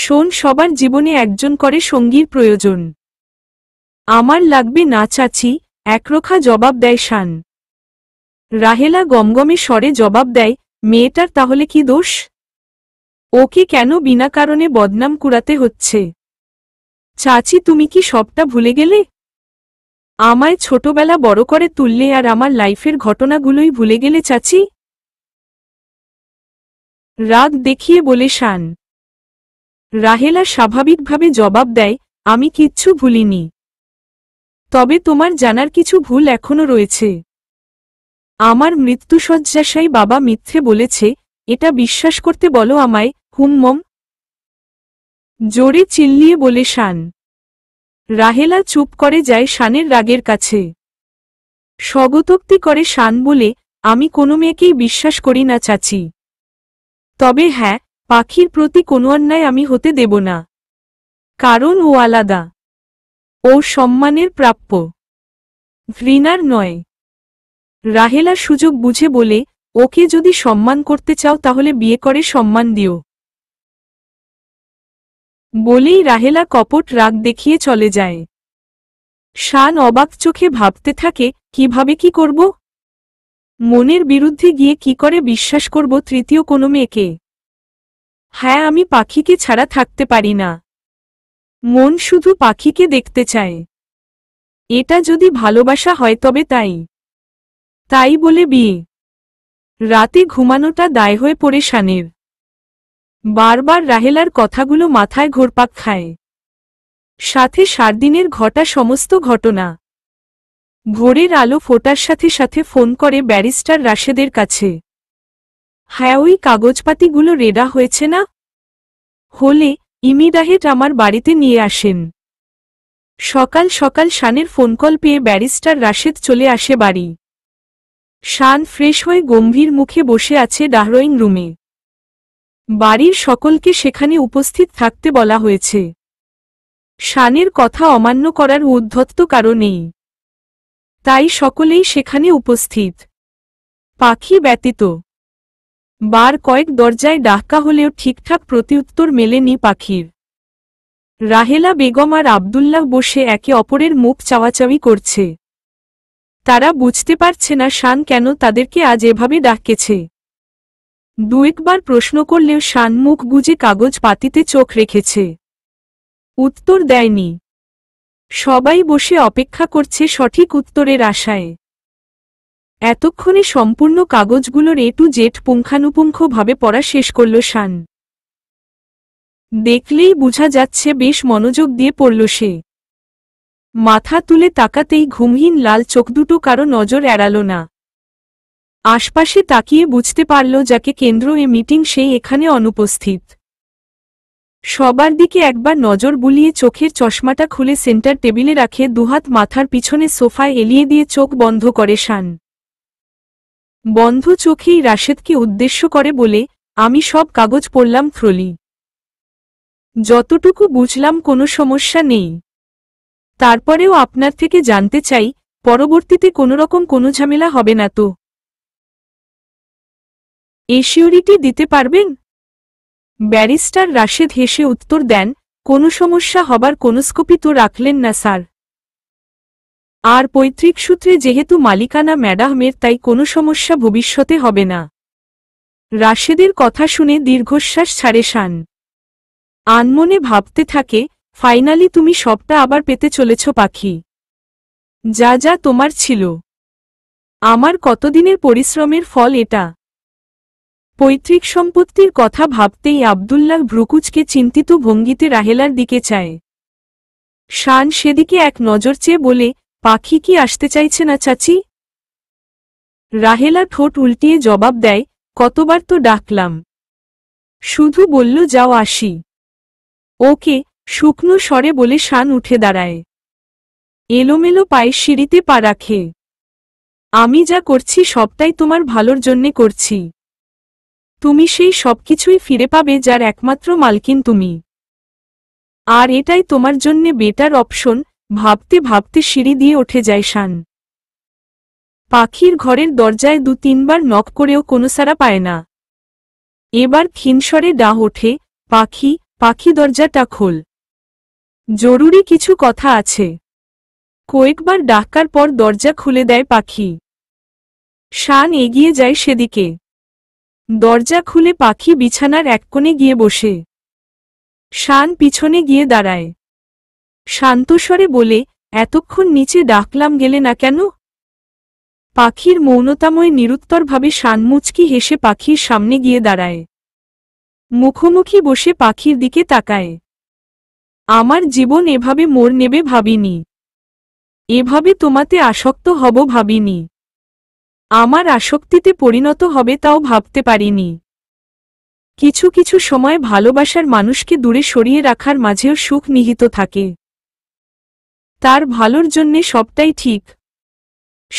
শোন সবার জীবনে একজন করে সঙ্গীর প্রয়োজন আমার লাগবে না চাচি একরোখা জবাব দেয় শান রাহেলা গমগমে স্বরে জবাব দেয় মেয়েটার তাহলে কি দোষ ওকে কেন বিনা কারণে বদনাম কুড়াতে হচ্ছে চাচি তুমি কি সবটা ভুলে গেলে আমায় ছোটবেলা বড় করে তুললে আর আমার লাইফের ঘটনাগুলোই ভুলে গেলে চাচি রাগ দেখিয়ে বলে শান রাহেলা স্বাভাবিকভাবে জবাব দেয় আমি কিচ্ছু ভুলিনি তবে তোমার জানার কিছু ভুল এখনো রয়েছে আমার মৃত্যুসজ্জাশায়ী বাবা মিথ্যে বলেছে এটা বিশ্বাস করতে বলো আমায় হুম্মম জোরে চিল্লিয়ে বলে শান রাহেলা চুপ করে যায় শানের রাগের কাছে স্বগতোক্তি করে শান বলে আমি কোনো মেয়েকেই বিশ্বাস করি না চাচি তবে হ্যাঁ পাখির প্রতি কোনো অন্যায় আমি হতে দেব না কারণ ও আলাদা ও সম্মানের প্রাপ্য ঘৃণার নয় রাহেলা সুযোগ বুঝে বলে ওকে যদি সম্মান করতে চাও তাহলে বিয়ে করে সম্মান দিও বলেই রাহেলা কপট রাগ দেখিয়ে চলে যায় শান অবাক চোখে ভাবতে থাকে কিভাবে কি করব মনের বিরুদ্ধে গিয়ে কি করে বিশ্বাস করব তৃতীয় কোনো মেয়েকে হ্যাঁ আমি পাখিকে ছাড়া থাকতে পারি না মন শুধু পাখিকে দেখতে চায় এটা যদি ভালোবাসা হয় তবে তাই তাই বলে বিয়ে রাতে ঘুমানোটা দায় হয়ে পড়ে শানের বারবার রাহেলার কথাগুলো মাথায় ঘোরপাক খায় সাথে সারদিনের ঘটা সমস্ত ঘটনা ভোরের আলো ফোটার সাথে সাথে ফোন করে ব্যারিস্টার রাশেদের কাছে হ্যাঁ ওই কাগজপাতিগুলো রেডা হয়েছে না হলে ইমিদাহেট আমার বাড়িতে নিয়ে আসেন সকাল সকাল শানের ফোন কল পেয়ে ব্যারিস্টার রাশেদ চলে আসে বাড়ি শান ফ্রেশ হয়ে গম্ভীর মুখে বসে আছে ডাহরোয়িং রুমে বাড়ির সকলকে সেখানে উপস্থিত থাকতে বলা হয়েছে শানের কথা অমান্য করার উদ্ধত্ত কারণেই তাই সকলেই সেখানে উপস্থিত পাখি ব্যতীত বার কয়েক দরজায় ডাক্কা হলেও ঠিকঠাক প্রতিউত্তর মেলেনি পাখির রাহেলা বেগম আর আবদুল্লাহ বসে একে অপরের মুখ চাওয়াচাওয়ি করছে তারা বুঝতে পারছে না শান কেন তাদেরকে আজ এভাবে ডাকেছে দু একবার প্রশ্ন করলেও শানমুখ গুজে কাগজ পাতিতে চোখ রেখেছে উত্তর দেয়নি সবাই বসে অপেক্ষা করছে সঠিক উত্তরের আশায় এতক্ষণে সম্পূর্ণ কাগজগুলোর এ টু জেট পুঙ্খানুপুঙ্খভাবে পড়া শেষ করল শান দেখলেই বুঝা যাচ্ছে বেশ মনোযোগ দিয়ে পড়ল সে মাথা তুলে তাকাতেই ঘুমহীন লাল চোখ দুটো কারো নজর এড়াল না আশপাশে তাকিয়ে বুঝতে পারল যাকে কেন্দ্র এ মিটিং সেই এখানে অনুপস্থিত সবার দিকে একবার নজর বুলিয়ে চোখের চশমাটা খুলে সেন্টার টেবিলে রাখে দুহাত মাথার পিছনে সোফায় এলিয়ে দিয়ে চোখ বন্ধ করে শান বন্ধ চোখেই রাশেদকে উদ্দেশ্য করে বলে আমি সব কাগজ পড়লাম ফ্রলি যতটুকু বুঝলাম কোনো সমস্যা নেই তারপরেও আপনার থেকে জানতে চাই পরবর্তীতে কোনোরকম কোনো ঝামেলা হবে না তো এশিওরিটি দিতে পারবেন ব্যারিস্টার রাশেদ হেসে উত্তর দেন কোনো সমস্যা হবার কোনো স্কোপি তো রাখলেন না স্যার আর পৈতৃক সূত্রে যেহেতু মালিকানা ম্যাডামের তাই কোনো সমস্যা ভবিষ্যতে হবে না রাশেদের কথা শুনে দীর্ঘশ্বাস ছাড়ে শান আনমনে ভাবতে থাকে ফাইনালি তুমি সবটা আবার পেতে চলেছ পাখি যা যা তোমার ছিল আমার কতদিনের পরিশ্রমের ফল এটা পৈতৃক সম্পত্তির কথা ভাবতেই আবদুল্লাহ ভ্রুকুচকে চিন্তিত ভঙ্গিতে রাহেলার দিকে চায় শান সেদিকে এক নজর চেয়ে বলে পাখি কি আসতে চাইছে না চাচি রাহেলা ঠোঁট উল্টিয়ে জবাব দেয় কতবার তো ডাকলাম শুধু বলল যাও আসি ওকে শুকনো স্বরে বলে শান উঠে দাঁড়ায় এলোমেলো পায়ে সিঁড়িতে পা রাখে আমি যা করছি সবটাই তোমার ভালোর জন্যে করছি তুমি সেই সবকিছুই ফিরে পাবে যার একমাত্র মালকিন তুমি আর এটাই তোমার জন্যে বেটার অপশন ভাবতে ভাবতে সিঁড়ি দিয়ে ওঠে যায় শান পাখির ঘরের দরজায় দু তিনবার নখ করেও কোনো সারা পায় না এবার ক্ষীণস্বরে ডা ওঠে পাখি পাখি দরজাটা খোল জরুরি কিছু কথা আছে কয়েকবার ডাকার পর দরজা খুলে দেয় পাখি শান এগিয়ে যায় সেদিকে দরজা খুলে পাখি বিছানার এক কোণে গিয়ে বসে শান পিছনে গিয়ে দাঁড়ায় শান্তস্বরে বলে এতক্ষণ নিচে ডাকলাম গেলে না কেন পাখির মৌনতাময় নিরুত্তরভাবে শানমুচকি হেসে পাখির সামনে গিয়ে দাঁড়ায় মুখোমুখি বসে পাখির দিকে তাকায় আমার জীবন এভাবে মোর নেবে ভাবিনি এভাবে তোমাতে আসক্ত হব ভাবিনি আমার আসক্তিতে পরিণত হবে তাও ভাবতে পারিনি কিছু কিছু সময় ভালোবাসার মানুষকে দূরে সরিয়ে রাখার মাঝেও সুখ নিহিত থাকে তার ভালোর জন্যে সবটাই ঠিক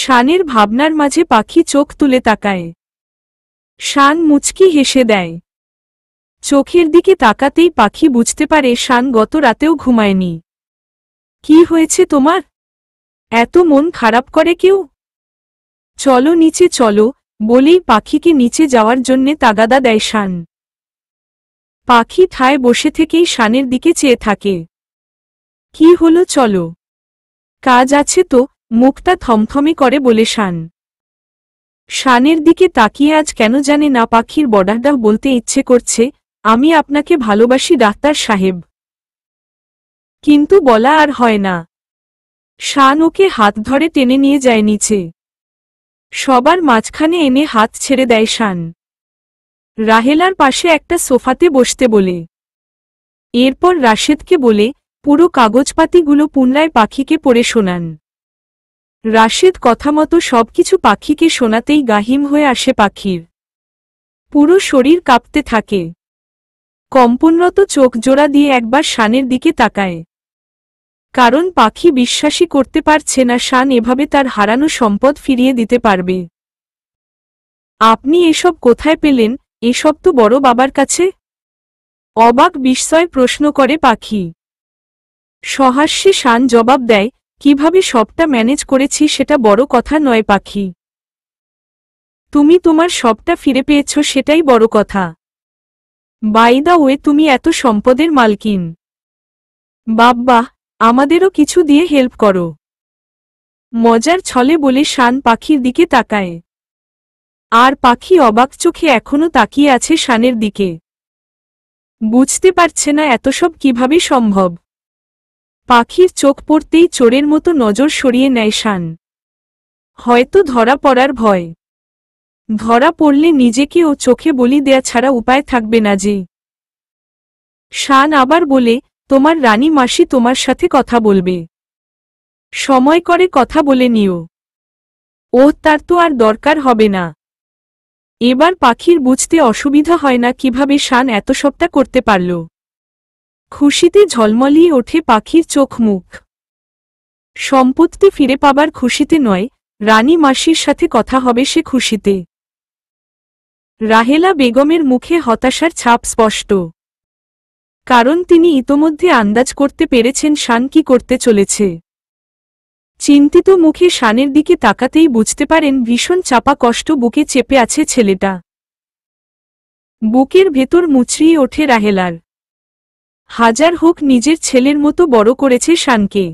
শানের ভাবনার মাঝে পাখি চোখ তুলে তাকায় শান মুচকি হেসে দেয় চোখের দিকে তাকাতেই পাখি বুঝতে পারে শান গত রাতেও ঘুমায়নি কি হয়েছে তোমার এত মন খারাপ করে কেউ চলো নিচে চলো বলেই পাখিকে নিচে যাওয়ার জন্যে তাগাদা দেয় শান পাখি ঠায় বসে থেকেই শানের দিকে চেয়ে থাকে কি হলো চলো কাজ আছে তো মুখটা থমথমে করে বলে শান শানের দিকে তাকিয়ে আজ কেন জানে না পাখির বডারডাহ বলতে ইচ্ছে করছে আমি আপনাকে ভালোবাসি ডাক্তার সাহেব কিন্তু বলা আর হয় না শান ওকে হাত ধরে টেনে নিয়ে যায় নিচে সবার মাঝখানে এনে হাত ছেড়ে দেয় শান রাহেলার পাশে একটা সোফাতে বসতে বলে এরপর রাশেদকে বলে পুরো কাগজপাতিগুলো পুনরায় পাখিকে পড়ে শোনান রাশেদ কথা মতো সবকিছু পাখিকে শোনাতেই গাহিম হয়ে আসে পাখির পুরো শরীর কাঁপতে থাকে কম্পনরত চোখ জোড়া দিয়ে একবার শানের দিকে তাকায় কারণ পাখি বিশ্বাসই করতে পারছে না শান এভাবে তার হারানো সম্পদ ফিরিয়ে দিতে পারবে আপনি এসব কোথায় পেলেন এসব তো বড় বাবার কাছে অবাক বিস্ময় প্রশ্ন করে পাখি সহাস্যে শান জবাব দেয় কিভাবে সবটা ম্যানেজ করেছি সেটা বড় কথা নয় পাখি তুমি তোমার সবটা ফিরে পেয়েছ সেটাই বড় কথা বাই দা ওয়ে তুমি এত সম্পদের মালকিন বাব্বা আমাদেরও কিছু দিয়ে হেল্প করো মজার ছলে বলে শান পাখির দিকে তাকায় আর পাখি অবাক চোখে এখনো তাকিয়ে আছে শানের দিকে বুঝতে পারছে না এত সব কিভাবে সম্ভব পাখির চোখ পড়তেই চোরের মতো নজর সরিয়ে নেয় শান হয়তো ধরা পড়ার ভয় ধরা পড়লে নিজেকে ও চোখে বলি দেয়া ছাড়া উপায় থাকবে না যে শান আবার বলে তোমার রানী মাসি তোমার সাথে কথা বলবে সময় করে কথা বলে নিও ও তার তো আর দরকার হবে না এবার পাখির বুঝতে অসুবিধা হয় না কিভাবে শান এত সপ্তাহ করতে পারল খুশিতে ঝলমলিয়ে ওঠে পাখির চোখ মুখ সম্পত্তি ফিরে পাবার খুশিতে নয় রানী মাসির সাথে কথা হবে সে খুশিতে রাহেলা বেগমের মুখে হতাশার ছাপ স্পষ্ট কারণ তিনি ইতোমধ্যে আন্দাজ করতে পেরেছেন শান কি করতে চলেছে চিন্তিত মুখে শানের দিকে তাকাতেই বুঝতে পারেন ভীষণ চাপা কষ্ট বুকে চেপে আছে ছেলেটা বুকের ভেতর মুচড়িয়ে ওঠে রাহেলার হাজার হোক নিজের ছেলের মতো বড় করেছে শানকে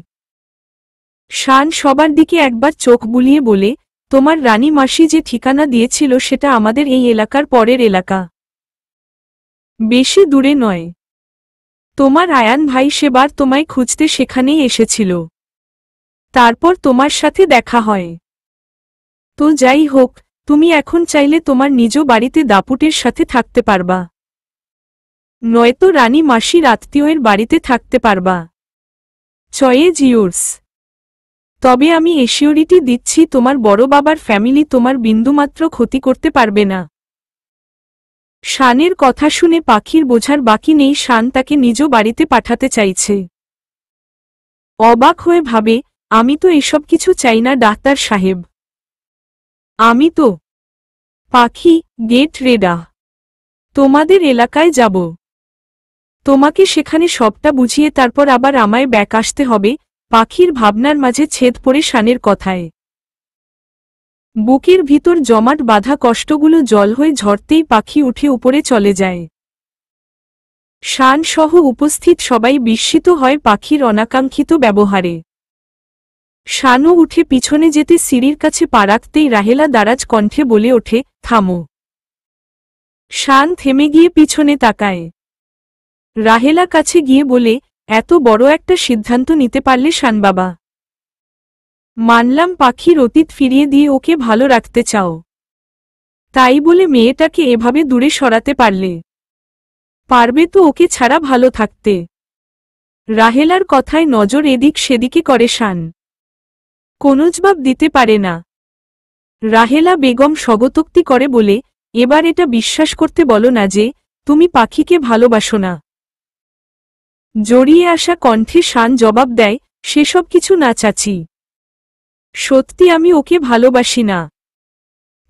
শান সবার দিকে একবার চোখ বুলিয়ে বলে তোমার রানী মাসি যে ঠিকানা দিয়েছিল সেটা আমাদের এই এলাকার পরের এলাকা বেশি দূরে নয় তোমার আয়ান ভাই সেবার তোমায় খুঁজতে সেখানেই এসেছিল তারপর তোমার সাথে দেখা হয় তো যাই হোক তুমি এখন চাইলে তোমার নিজ বাড়িতে দাপুটের সাথে থাকতে পারবা নয়তো রানী মাসির আত্মীয়ের বাড়িতে থাকতে পারবা চয়ে জিওর্স তবে আমি এশিওরিটি দিচ্ছি তোমার বড় বাবার ফ্যামিলি তোমার বিন্দুমাত্র ক্ষতি করতে পারবে না শানের কথা শুনে পাখির বোঝার বাকি নেই শান তাকে নিজ বাড়িতে পাঠাতে চাইছে অবাক হয়ে ভাবে আমি তো এসব কিছু চাই না ডাক্তার সাহেব আমি তো পাখি গেট রেডা তোমাদের এলাকায় যাব তোমাকে সেখানে সবটা বুঝিয়ে তারপর আবার আমায় ব্যাক আসতে হবে পাখির ভাবনার মাঝে ছেদ পড়ে শানের কথায় বুকের ভিতর জমাট বাধা কষ্টগুলো জল হয়ে ঝরতেই পাখি উঠে উপরে চলে যায় শানসহ উপস্থিত সবাই বিস্মিত হয় পাখির অনাকাঙ্ক্ষিত ব্যবহারে শানও উঠে পিছনে যেতে সিঁড়ির কাছে পা রাখতেই রাহেলা দারাজ কণ্ঠে বলে ওঠে থামো শান থেমে গিয়ে পিছনে তাকায় রাহেলা কাছে গিয়ে বলে এত বড় একটা সিদ্ধান্ত নিতে পারলে শানবাবা মানলাম পাখির অতীত ফিরিয়ে দিয়ে ওকে ভালো রাখতে চাও তাই বলে মেয়েটাকে এভাবে দূরে সরাতে পারলে পারবে তো ওকে ছাড়া ভালো থাকতে রাহেলার কথায় নজর এদিক সেদিকে করে শান কোনো জবাব দিতে পারে না রাহেলা বেগম স্বগতোক্তি করে বলে এবার এটা বিশ্বাস করতে বলো না যে তুমি পাখিকে ভালোবাসো না জড়িয়ে আসা কণ্ঠে শান জবাব দেয় সেসব কিছু না চাচি সত্যি আমি ওকে ভালোবাসি না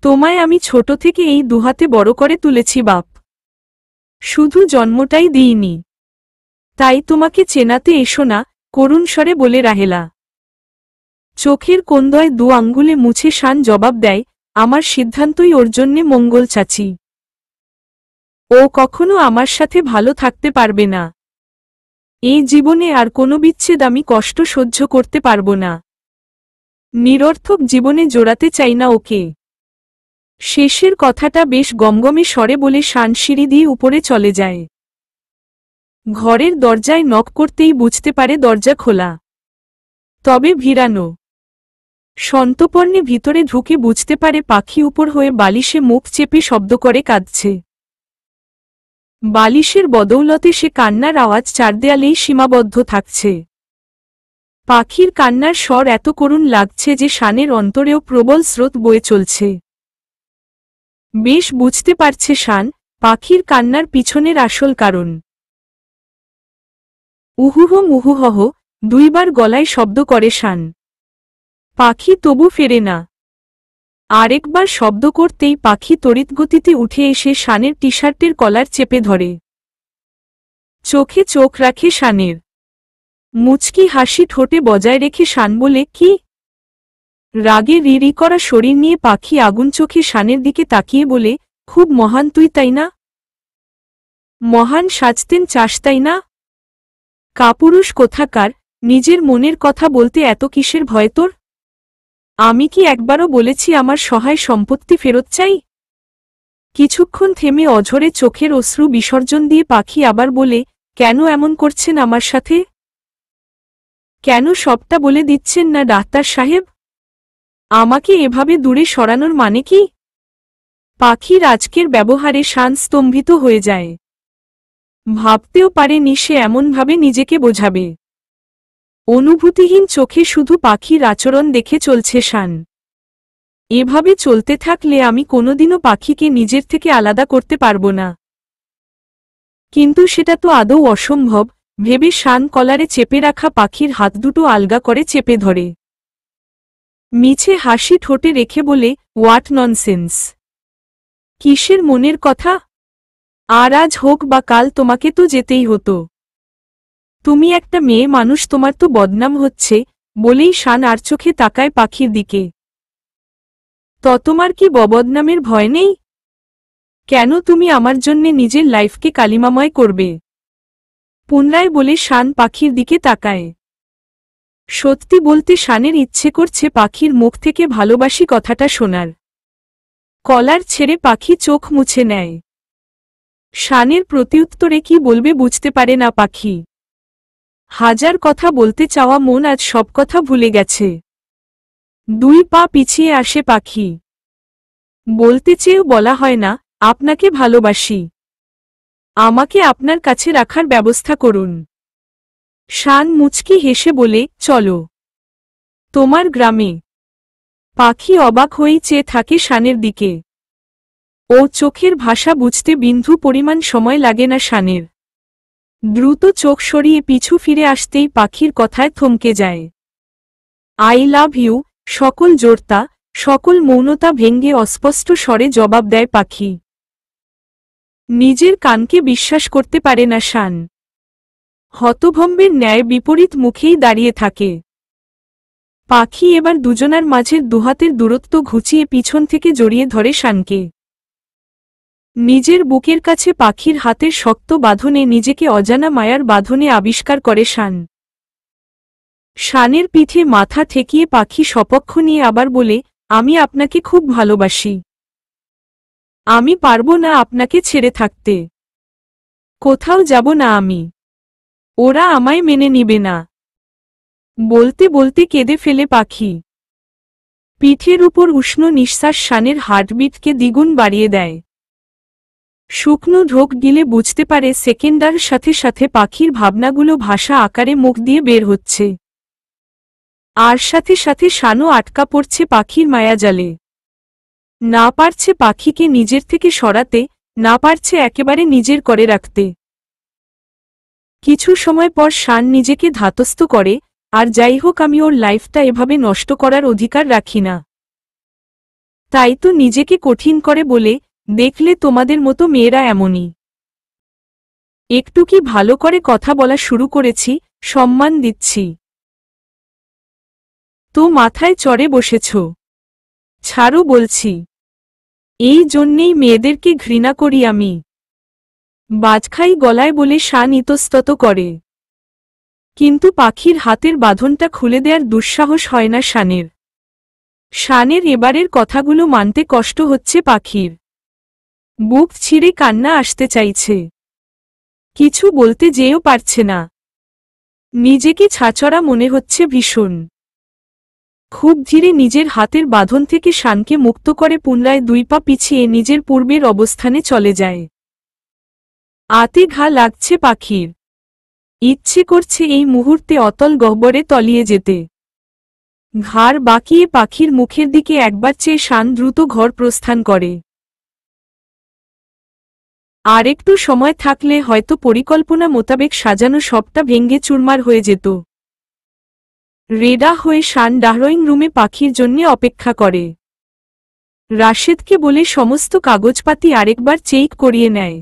তোমায় আমি ছোট থেকে এই দুহাতে বড় করে তুলেছি বাপ শুধু জন্মটাই দিইনি তাই তোমাকে চেনাতে এসো না করুণ স্বরে বলে রাহেলা চোখের কোন্দয় দু আঙ্গুলে মুছে শান জবাব দেয় আমার সিদ্ধান্তই ওর জন্যে মঙ্গল চাচি ও কখনো আমার সাথে ভালো থাকতে পারবে না এই জীবনে আর কোনো বিচ্ছেদ আমি কষ্ট সহ্য করতে পারব না নিরর্থক জীবনে জোড়াতে চাই না ওকে শেষের কথাটা বেশ গমগমে সরে বলে শানসিঁড়ি দিয়ে উপরে চলে যায় ঘরের দরজায় নক করতেই বুঝতে পারে দরজা খোলা তবে ভিড়ানো সন্তপর্ণে ভিতরে ঢুকে বুঝতে পারে পাখি উপর হয়ে বালিশে মুখ চেপে শব্দ করে কাঁদছে বালিশের বদৌলতে সে কান্নার আওয়াজ চার দেয়ালেই সীমাবদ্ধ থাকছে পাখির কান্নার স্বর এত করুণ লাগছে যে শানের অন্তরেও প্রবল স্রোত বয়ে চলছে বেশ বুঝতে পারছে শান পাখির কান্নার পিছনের আসল কারণ উহুহ মুহুহহ দুইবার গলায় শব্দ করে শান পাখি তবু ফেরে না আরেকবার শব্দ করতেই পাখি তড়িৎগতিতে উঠে এসে শানের টি শার্টের কলার চেপে ধরে চোখে চোখ রাখে শানের মুচকি হাসি ঠোঁটে বজায় রেখে শান বলে কি রাগে রিরি করা শরীর নিয়ে পাখি আগুন চোখে শানের দিকে তাকিয়ে বলে খুব মহান তুই তাই না মহান সাজতেন চাষ তাই না কাপুরুষ কোথাকার নিজের মনের কথা বলতে এত কিসের ভয় তোর আমি কি একবারও বলেছি আমার সহায় সম্পত্তি ফেরত চাই কিছুক্ষণ থেমে অঝরে চোখের অশ্রু বিসর্জন দিয়ে পাখি আবার বলে কেন এমন করছেন আমার সাথে কেন সবটা বলে দিচ্ছেন না ডাক্তার সাহেব আমাকে এভাবে দূরে সরানোর মানে কি পাখির আজকের ব্যবহারে শান স্তম্ভিত হয়ে যায় ভাবতেও পারেনি সে এমনভাবে নিজেকে বোঝাবে অনুভূতিহীন চোখে শুধু পাখির আচরণ দেখে চলছে শান এভাবে চলতে থাকলে আমি কোনোদিনও পাখিকে নিজের থেকে আলাদা করতে পারব না কিন্তু সেটা তো আদৌ অসম্ভব ভেবে শান কলারে চেপে রাখা পাখির হাত দুটো আলগা করে চেপে ধরে মিছে হাসি ঠোঁটে রেখে বলে হোয়াট ননসেন্স কিসের মনের কথা আর আজ হোক বা কাল তোমাকে তো যেতেই হতো তুমি একটা মেয়ে মানুষ তোমার তো বদনাম হচ্ছে বলেই শান আর চোখে তাকায় পাখির দিকে ততমার কি ববদনামের ভয় নেই কেন তুমি আমার জন্যে নিজের লাইফকে কালিমাময় করবে পুনরায় বলে শান পাখির দিকে তাকায় সত্যি বলতে শানের ইচ্ছে করছে পাখির মুখ থেকে ভালোবাসি কথাটা শোনার কলার ছেড়ে পাখি চোখ মুছে নেয় শানের প্রতিউত্তরে কি বলবে বুঝতে পারে না পাখি হাজার কথা বলতে চাওয়া মন আজ সব কথা ভুলে গেছে দুই পা পিছিয়ে আসে পাখি বলতে চেয়েও বলা হয় না আপনাকে ভালোবাসি আমাকে আপনার কাছে রাখার ব্যবস্থা করুন শান মুচকি হেসে বলে চলো তোমার গ্রামে পাখি অবাক হয়েই চেয়ে থাকে শানের দিকে ও চোখের ভাষা বুঝতে বিন্ধু পরিমাণ সময় লাগে না শানের দ্রুত চোখ সরিয়ে পিছু ফিরে আসতেই পাখির কথায় থমকে যায় আই লাভ ইউ সকল জোরতা সকল মৌনতা ভেঙ্গে অস্পষ্ট স্বরে জবাব দেয় পাখি নিজের কানকে বিশ্বাস করতে পারে না শান হতভম্বের ন্যায় বিপরীত মুখেই দাঁড়িয়ে থাকে পাখি এবার দুজনার মাঝের দুহাতের দূরত্ব ঘুচিয়ে পিছন থেকে জড়িয়ে ধরে শানকে নিজের বুকের কাছে পাখির হাতের শক্ত বাঁধনে নিজেকে অজানা মায়ার বাঁধনে আবিষ্কার করে শান শানের পিঠে মাথা ঠেকিয়ে পাখি সপক্ষ নিয়ে আবার বলে আমি আপনাকে খুব ভালোবাসি আমি পারব না আপনাকে ছেড়ে থাকতে কোথাও যাব না আমি ওরা আমায় মেনে নিবে না বলতে বলতে কেঁদে ফেলে পাখি পিঠের উপর উষ্ণ নিঃশ্বাস শানের হার্টবিটকে দ্বিগুণ বাড়িয়ে দেয় শুকনো ঢোক গিলে বুঝতে পারে সেকেন্ডার সাথে সাথে পাখির ভাবনাগুলো ভাষা আকারে মুখ দিয়ে বের হচ্ছে আর সাথে সাথে শানও আটকা পড়ছে পাখির মায়া জালে না পারছে পাখিকে নিজের থেকে সরাতে না পারছে একেবারে নিজের করে রাখতে কিছু সময় পর শান নিজেকে ধাতস্থ করে আর যাই হোক আমি ওর লাইফটা এভাবে নষ্ট করার অধিকার রাখি না তাই তো নিজেকে কঠিন করে বলে দেখলে তোমাদের মতো মেয়েরা এমনই একটু কি ভালো করে কথা বলা শুরু করেছি সম্মান দিচ্ছি তো মাথায় চড়ে বসেছ ছাড়ো বলছি এই জন্যেই মেয়েদেরকে ঘৃণা করি আমি বাজখাই গলায় বলে শান ইতস্তত করে কিন্তু পাখির হাতের বাঁধনটা খুলে দেওয়ার দুঃসাহস হয় না শানের শানের এবারের কথাগুলো মানতে কষ্ট হচ্ছে পাখির বুক ছিঁড়ে কান্না আসতে চাইছে কিছু বলতে যেও পারছে না নিজেকে ছাচড়া মনে হচ্ছে ভীষণ খুব ধীরে নিজের হাতের বাঁধন থেকে শানকে মুক্ত করে পুনরায় দুই পা পিছিয়ে নিজের পূর্বের অবস্থানে চলে যায় আতে ঘা লাগছে পাখির ইচ্ছে করছে এই মুহূর্তে অতল গহ্বরে তলিয়ে যেতে ঘাড় বাঁকিয়ে পাখির মুখের দিকে একবার চেয়ে শান দ্রুত ঘর প্রস্থান করে আরেকটু সময় থাকলে হয়তো পরিকল্পনা মোতাবেক সাজানো সবটা ভেঙ্গে চুরমার হয়ে যেত রেডা হয়ে শান ডাহরোয়িং রুমে পাখির জন্য অপেক্ষা করে রাশেদকে বলে সমস্ত কাগজপাতি আরেকবার চেক করিয়ে নেয়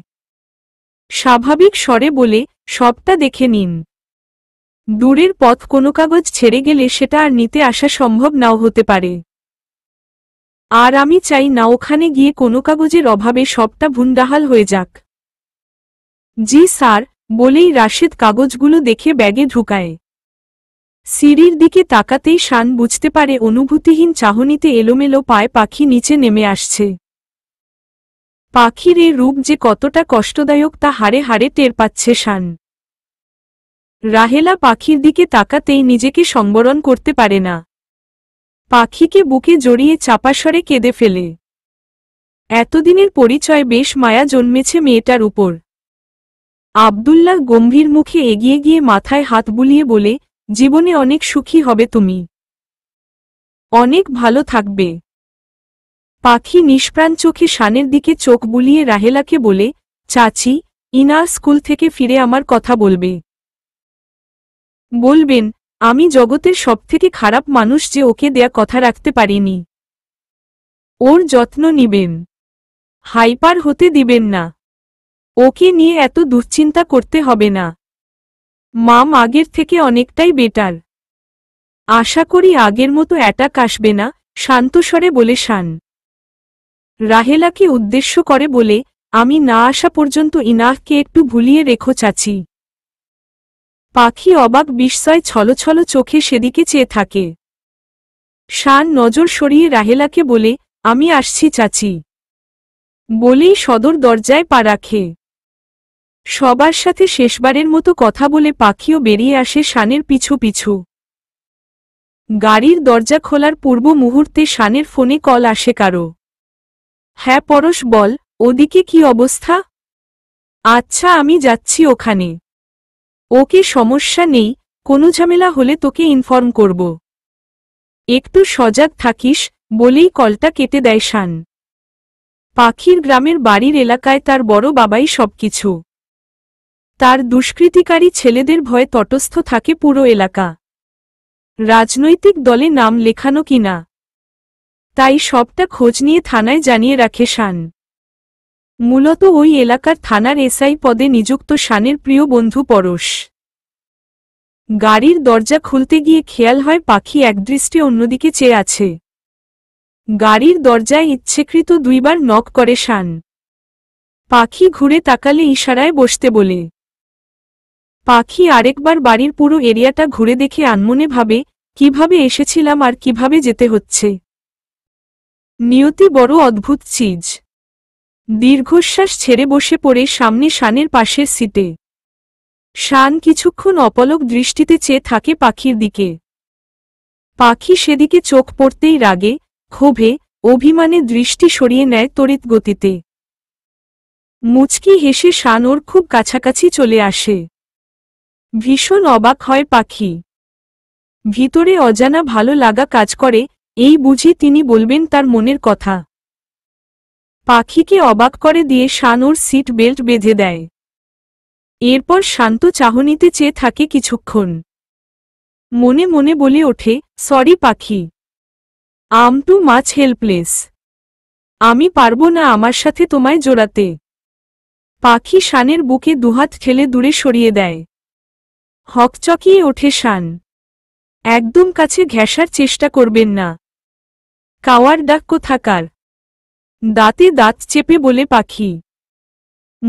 স্বাভাবিক স্বরে বলে সবটা দেখে নিন দূরের পথ কোনো কাগজ ছেড়ে গেলে সেটা আর নিতে আসা সম্ভব নাও হতে পারে আর আমি চাই না ওখানে গিয়ে কোনো কাগজের অভাবে সবটা ভুন্ডাহাল হয়ে যাক জি স্যার বলেই রাশেদ কাগজগুলো দেখে ব্যাগে ঢুকায় সিঁড়ির দিকে তাকাতেই শান বুঝতে পারে অনুভূতিহীন চাহনিতে এলোমেলো পায় পাখি নিচে নেমে আসছে পাখির এ রূপ যে কতটা কষ্টদায়ক তা হারে হারে টের পাচ্ছে শান রাহেলা পাখির দিকে তাকাতেই নিজেকে সম্বরণ করতে পারে না পাখিকে বুকে জড়িয়ে চাপাসরে কেঁদে ফেলে এতদিনের পরিচয় বেশ মায়া জন্মেছে মেয়েটার উপর আবদুল্লাহ গম্ভীর মুখে এগিয়ে গিয়ে মাথায় হাত বুলিয়ে বলে জীবনে অনেক সুখী হবে তুমি অনেক ভালো থাকবে পাখি নিষ্প্রাণ চোখে শানের দিকে চোখ বুলিয়ে রাহেলাকে বলে চাচি ইনার স্কুল থেকে ফিরে আমার কথা বলবে বলবেন আমি জগতের সবথেকে খারাপ মানুষ যে ওকে দেয়া কথা রাখতে পারিনি ওর যত্ন নিবেন হাইপার হতে দিবেন না ওকে নিয়ে এত দুশ্চিন্তা করতে হবে না মাম আগের থেকে অনেকটাই বেটার আশা করি আগের মতো অ্যাটাক আসবে না শান্তস্বরে বলে শান রাহেলাকে উদ্দেশ্য করে বলে আমি না আসা পর্যন্ত ইনাহকে একটু ভুলিয়ে রেখো চাচি পাখি অবাক বিস্ময় ছলছল চোখে সেদিকে চেয়ে থাকে শান নজর সরিয়ে রাহেলাকে বলে আমি আসছি চাচি বলেই সদর দরজায় পা রাখে সবার সাথে শেষবারের মতো কথা বলে পাখিও বেরিয়ে আসে শানের পিছু পিছু গাড়ির দরজা খোলার পূর্ব মুহূর্তে শানের ফোনে কল আসে কারো হ্যাঁ পরশ বল ওদিকে কি অবস্থা আচ্ছা আমি যাচ্ছি ওখানে ওকে সমস্যা নেই কোনো ঝামেলা হলে তোকে ইনফর্ম করব একটু সজাগ থাকিস বলেই কলটা কেটে দেয় শান পাখির গ্রামের বাড়ির এলাকায় তার বড় বাবাই সবকিছু তার দুষ্কৃতিকারী ছেলেদের ভয়ে তটস্থ থাকে পুরো এলাকা রাজনৈতিক দলে নাম লেখানো কিনা তাই সবটা খোঁজ নিয়ে থানায় জানিয়ে রাখে শান মূলত ওই এলাকার থানার এসআই পদে নিযুক্ত শানের প্রিয় বন্ধু পরশ গাড়ির দরজা খুলতে গিয়ে খেয়াল হয় পাখি একদৃষ্টে অন্যদিকে চেয়ে আছে গাড়ির দরজায় ইচ্ছেকৃত দুইবার নক করে শান পাখি ঘুরে তাকালে ইশারায় বসতে বলে পাখি আরেকবার বাড়ির পুরো এরিয়াটা ঘুরে দেখে আনমনে ভাবে কিভাবে এসেছিলাম আর কিভাবে যেতে হচ্ছে নিয়তি বড় অদ্ভুত চিজ দীর্ঘশ্বাস ছেড়ে বসে পড়ে সামনে শানের পাশের সিটে শান কিছুক্ষণ অপলক দৃষ্টিতে চেয়ে থাকে পাখির দিকে পাখি সেদিকে চোখ পড়তেই রাগে ক্ষোভে অভিমানে দৃষ্টি সরিয়ে নেয় তড়িৎ গতিতে মুচকি হেসে শান ওর খুব কাছাকাছি চলে আসে ভীষণ অবাক হয় পাখি ভিতরে অজানা ভালো লাগা কাজ করে এই বুঝি তিনি বলবেন তার মনের কথা পাখিকে অবাক করে দিয়ে শান ওর সিট বেল্ট বেঁধে দেয় এরপর শান্ত চাহনিতে চেয়ে থাকে কিছুক্ষণ মনে মনে বলে ওঠে সরি পাখি আম টু মাছ হেল্পলেস আমি পারবো না আমার সাথে তোমায় জোড়াতে পাখি শানের বুকে দুহাত ঠেলে দূরে সরিয়ে দেয় হকচকিয়ে ওঠে শান একদম কাছে ঘেঁষার চেষ্টা করবেন না কাওয়ার ডাক কোথাকার দাঁতে দাঁত চেপে বলে পাখি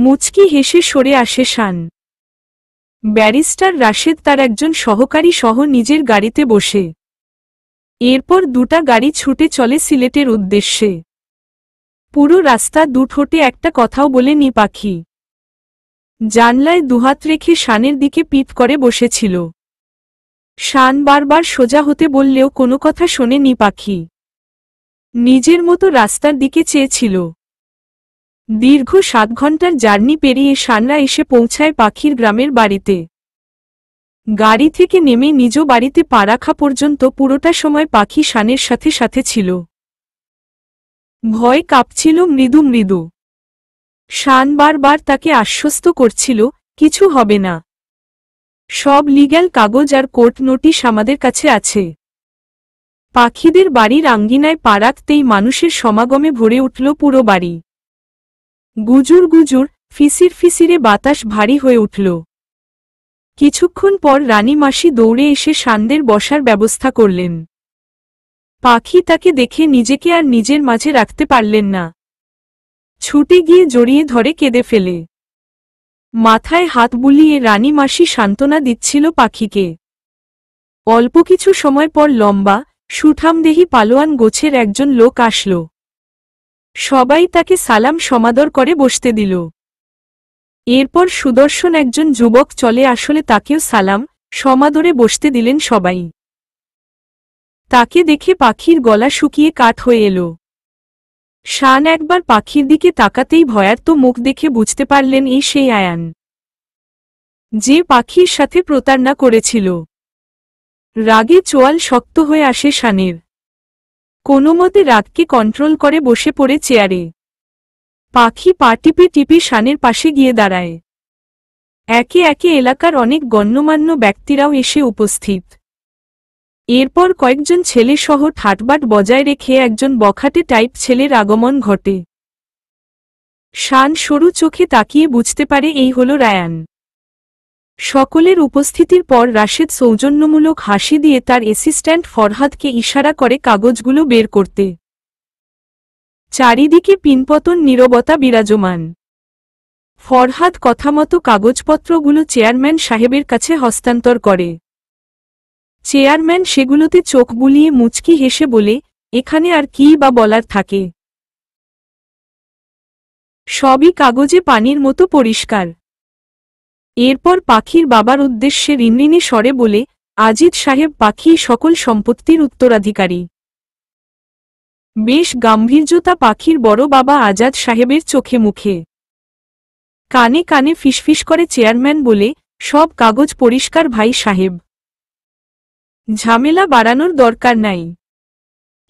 মুচকি হেসে সরে আসে শান ব্যারিস্টার রাশেদ তার একজন সহকারী সহ নিজের গাড়িতে বসে এরপর দুটা গাড়ি ছুটে চলে সিলেটের উদ্দেশ্যে পুরো রাস্তা দুঠোঁটে একটা কথাও বলে নি পাখি জানলায় দুহাত রেখে শানের দিকে পিট করে বসেছিল শান বারবার সোজা হতে বললেও কোনো কথা শোনেনি পাখি নিজের মতো রাস্তার দিকে চেয়েছিল দীর্ঘ সাত ঘন্টার জার্নি পেরিয়ে শানরা এসে পৌঁছায় পাখির গ্রামের বাড়িতে গাড়ি থেকে নেমে নিজ বাড়িতে পা রাখা পর্যন্ত পুরোটা সময় পাখি শানের সাথে সাথে ছিল ভয় কাঁপছিল মৃদু মৃদু শান বারবার তাকে আশ্বস্ত করছিল কিছু হবে না সব লিগ্যাল কাগজ আর কোর্ট নোটিশ আমাদের কাছে আছে পাখিদের বাড়ির আঙ্গিনায় পা মানুষের সমাগমে ভরে উঠল পুরো বাড়ি গুজুর গুজুর ফিসির ফিসিরে বাতাস ভারী হয়ে উঠল কিছুক্ষণ পর রানী মাসি দৌড়ে এসে শানদের বসার ব্যবস্থা করলেন পাখি তাকে দেখে নিজেকে আর নিজের মাঝে রাখতে পারলেন না ছুটে গিয়ে জড়িয়ে ধরে কেঁদে ফেলে মাথায় হাত বুলিয়ে রানী মাসি সান্ত্বনা দিচ্ছিল পাখিকে অল্প কিছু সময় পর লম্বা সুঠামদেহি পালোয়ান গোছের একজন লোক আসল সবাই তাকে সালাম সমাদর করে বসতে দিল এরপর সুদর্শন একজন যুবক চলে আসলে তাকেও সালাম সমাদরে বসতে দিলেন সবাই তাকে দেখে পাখির গলা শুকিয়ে কাঠ হয়ে এলো শান একবার পাখির দিকে তাকাতেই ভয়ার্ত মুখ দেখে বুঝতে পারলেন এই সেই আয়ান যে পাখির সাথে প্রতারণা করেছিল রাগে চোয়াল শক্ত হয়ে আসে শানের মতে রাগকে কন্ট্রোল করে বসে পড়ে চেয়ারে পাখি পা টিপে টিপে শানের পাশে গিয়ে দাঁড়ায় একে একে এলাকার অনেক গণ্যমান্য ব্যক্তিরাও এসে উপস্থিত এরপর কয়েকজন ছেলে সহ ঠাটবাট বজায় রেখে একজন বখাটে টাইপ ছেলের আগমন ঘটে শান সরু চোখে তাকিয়ে বুঝতে পারে এই হল রায়ান সকলের উপস্থিতির পর রাশেদ সৌজন্যমূলক হাসি দিয়ে তার অ্যাসিস্ট্যান্ট ফরহাদকে ইশারা করে কাগজগুলো বের করতে চারিদিকে পিনপতন নীরবতা বিরাজমান ফরহাদ কথামতো কাগজপত্রগুলো চেয়ারম্যান সাহেবের কাছে হস্তান্তর করে চেয়ারম্যান সেগুলোতে চোখ বুলিয়ে মুচকি হেসে বলে এখানে আর কি বা বলার থাকে সবই কাগজে পানির মতো পরিষ্কার এরপর পাখির বাবার উদ্দেশ্যে রিনরিনে স্বরে বলে আজিদ সাহেব পাখি সকল সম্পত্তির উত্তরাধিকারী বেশ গাম্ভীর্যতা পাখির বড় বাবা আজাদ সাহেবের চোখে মুখে কানে কানে ফিসফিস করে চেয়ারম্যান বলে সব কাগজ পরিষ্কার ভাই সাহেব ঝামেলা বাড়ানোর দরকার নাই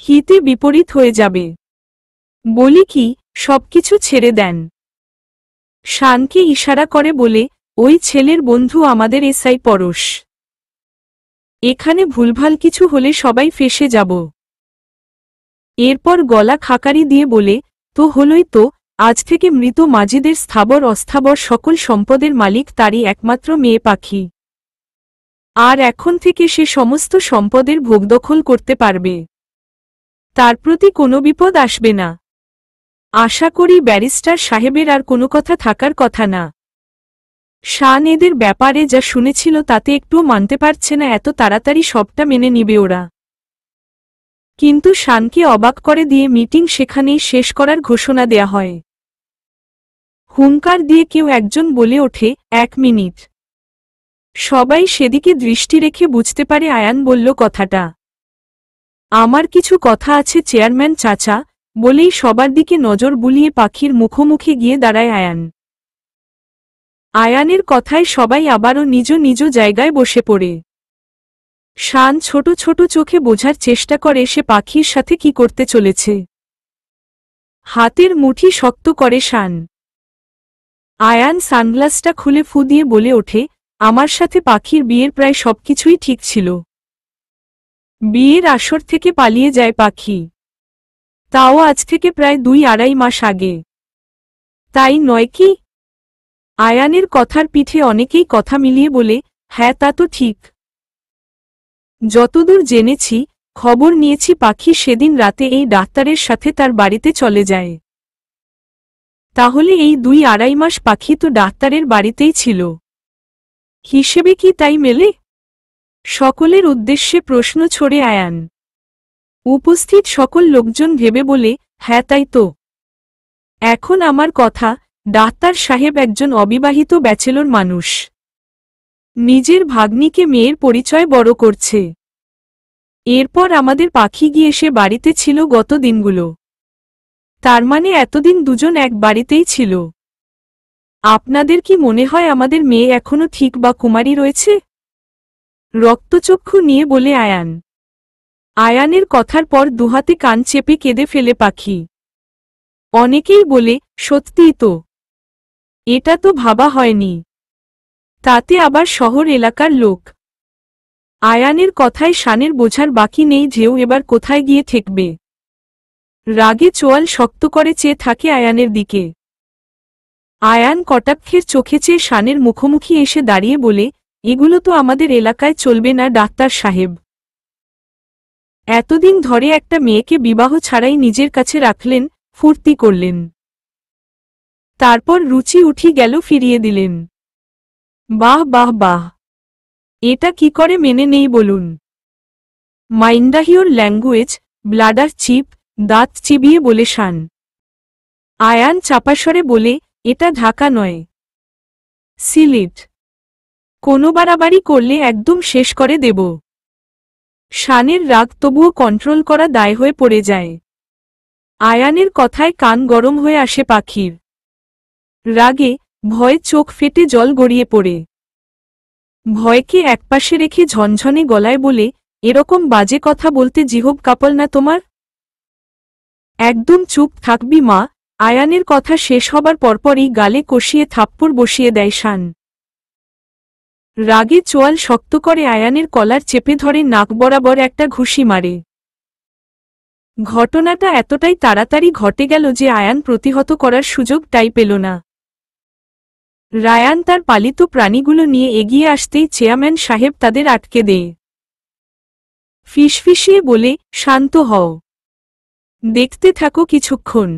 হিতে বিপরীত হয়ে যাবে বলি কি সবকিছু ছেড়ে দেন শানকে ইশারা করে বলে ওই ছেলের বন্ধু আমাদের এসআই পরশ এখানে ভুলভাল কিছু হলে সবাই ফেসে যাব এরপর গলা খাকারি দিয়ে বলে তো হলই তো আজ থেকে মৃত মাজিদের স্থাবর অস্থাবর সকল সম্পদের মালিক তারই একমাত্র মেয়ে পাখি আর এখন থেকে সে সমস্ত সম্পদের ভোগদখল করতে পারবে তার প্রতি কোনো বিপদ আসবে না আশা করি ব্যারিস্টার সাহেবের আর কোনো কথা থাকার কথা না শান এদের ব্যাপারে যা শুনেছিল তাতে একটুও মানতে পারছে না এত তাড়াতাড়ি সবটা মেনে নিবে ওরা কিন্তু শানকে অবাক করে দিয়ে মিটিং সেখানেই শেষ করার ঘোষণা দেয়া হয় হুঙ্কার দিয়ে কেউ একজন বলে ওঠে এক মিনিট সবাই সেদিকে দৃষ্টি রেখে বুঝতে পারে আয়ান বলল কথাটা আমার কিছু কথা আছে চেয়ারম্যান চাচা বলেই সবার দিকে নজর বুলিয়ে পাখির মুখোমুখি গিয়ে দাঁড়ায় আয়ান আয়ানের কথায় সবাই আবারও নিজ নিজ জায়গায় বসে পড়ে শান ছোট ছোট চোখে বোঝার চেষ্টা করে সে পাখির সাথে কি করতে চলেছে হাতের মুঠি শক্ত করে শান আয়ান সানগ্লাসটা খুলে ফু দিয়ে বলে ওঠে আমার সাথে পাখির বিয়ের প্রায় সবকিছুই ঠিক ছিল বিয়ের আসর থেকে পালিয়ে যায় পাখি তাও আজ থেকে প্রায় দুই আড়াই মাস আগে তাই নয় কি আয়ানের কথার পিঠে অনেকেই কথা মিলিয়ে বলে হ্যাঁ তা তো ঠিক যতদূর জেনেছি খবর নিয়েছি পাখি সেদিন রাতে এই ডাক্তারের সাথে তার বাড়িতে চলে যায় তাহলে এই দুই আড়াই মাস পাখি তো ডাক্তারের বাড়িতেই ছিল হিসেবে কি তাই মেলে সকলের উদ্দেশ্যে প্রশ্ন ছড়ে আয়ান উপস্থিত সকল লোকজন ভেবে বলে হ্যাঁ তাই তো এখন আমার কথা ডাক্তার সাহেব একজন অবিবাহিত ব্যাচেলর মানুষ নিজের ভাগ্নিকে মেয়ের পরিচয় বড় করছে এরপর আমাদের পাখি গিয়ে সে বাড়িতে ছিল গত দিনগুলো তার মানে এতদিন দুজন এক বাড়িতেই ছিল আপনাদের কি মনে হয় আমাদের মেয়ে এখনো ঠিক বা কুমারী রয়েছে রক্তচক্ষু নিয়ে বলে আয়ান আয়ানের কথার পর দুহাতে কান চেপে কেঁদে ফেলে পাখি অনেকেই বলে সত্যিই তো এটা তো ভাবা হয়নি তাতে আবার শহর এলাকার লোক আয়ানের কথায় শানের বোঝার বাকি নেই যেও এবার কোথায় গিয়ে ঠেকবে রাগে চোয়াল শক্ত করে চেয়ে থাকে আয়ানের দিকে আয়ান কটাক্ষের চোখে চেয়ে শানের মুখোমুখি এসে দাঁড়িয়ে বলে এগুলো তো আমাদের এলাকায় চলবে না ডাক্তার সাহেব এতদিন ধরে একটা মেয়েকে বিবাহ ছাড়াই নিজের কাছে রাখলেন ফুর্তি করলেন তারপর রুচি উঠি গেল ফিরিয়ে দিলেন বাহ বাহ বাহ এটা কি করে মেনে নেই বলুন মাইন্ডাহিওর ল্যাঙ্গুয়েজ ব্লাডার চিপ দাঁত চিবিয়ে বলে শান আয়ান চাপাস্বরে বলে এটা ঢাকা নয় সিলিট কোনো বাড়াবাড়ি করলে একদম শেষ করে দেব শানের রাগ তবুও কন্ট্রোল করা দায় হয়ে পড়ে যায় আয়ানের কথায় কান গরম হয়ে আসে পাখির রাগে ভয়ে চোখ ফেটে জল গড়িয়ে পড়ে ভয়কে একপাশে রেখে ঝনঝনে গলায় বলে এরকম বাজে কথা বলতে জিহব কাপল না তোমার একদম চুপ থাকবি মা আয়ানের কথা শেষ হবার পরপরই গালে কষিয়ে থাপ্পড় বসিয়ে দেয় শান রাগে চোয়াল শক্ত করে আয়ানের কলার চেপে ধরে নাক বরাবর একটা ঘুষি মারে ঘটনাটা এতটাই তাড়াতাড়ি ঘটে গেল যে আয়ান প্রতিহত করার সুযোগ তাই পেল না রায়ান তার পালিত প্রাণীগুলো নিয়ে এগিয়ে আসতেই চেয়ারম্যান সাহেব তাদের আটকে দে ফিসফিসিয়ে বলে শান্ত হও দেখতে থাকো কিছুক্ষণ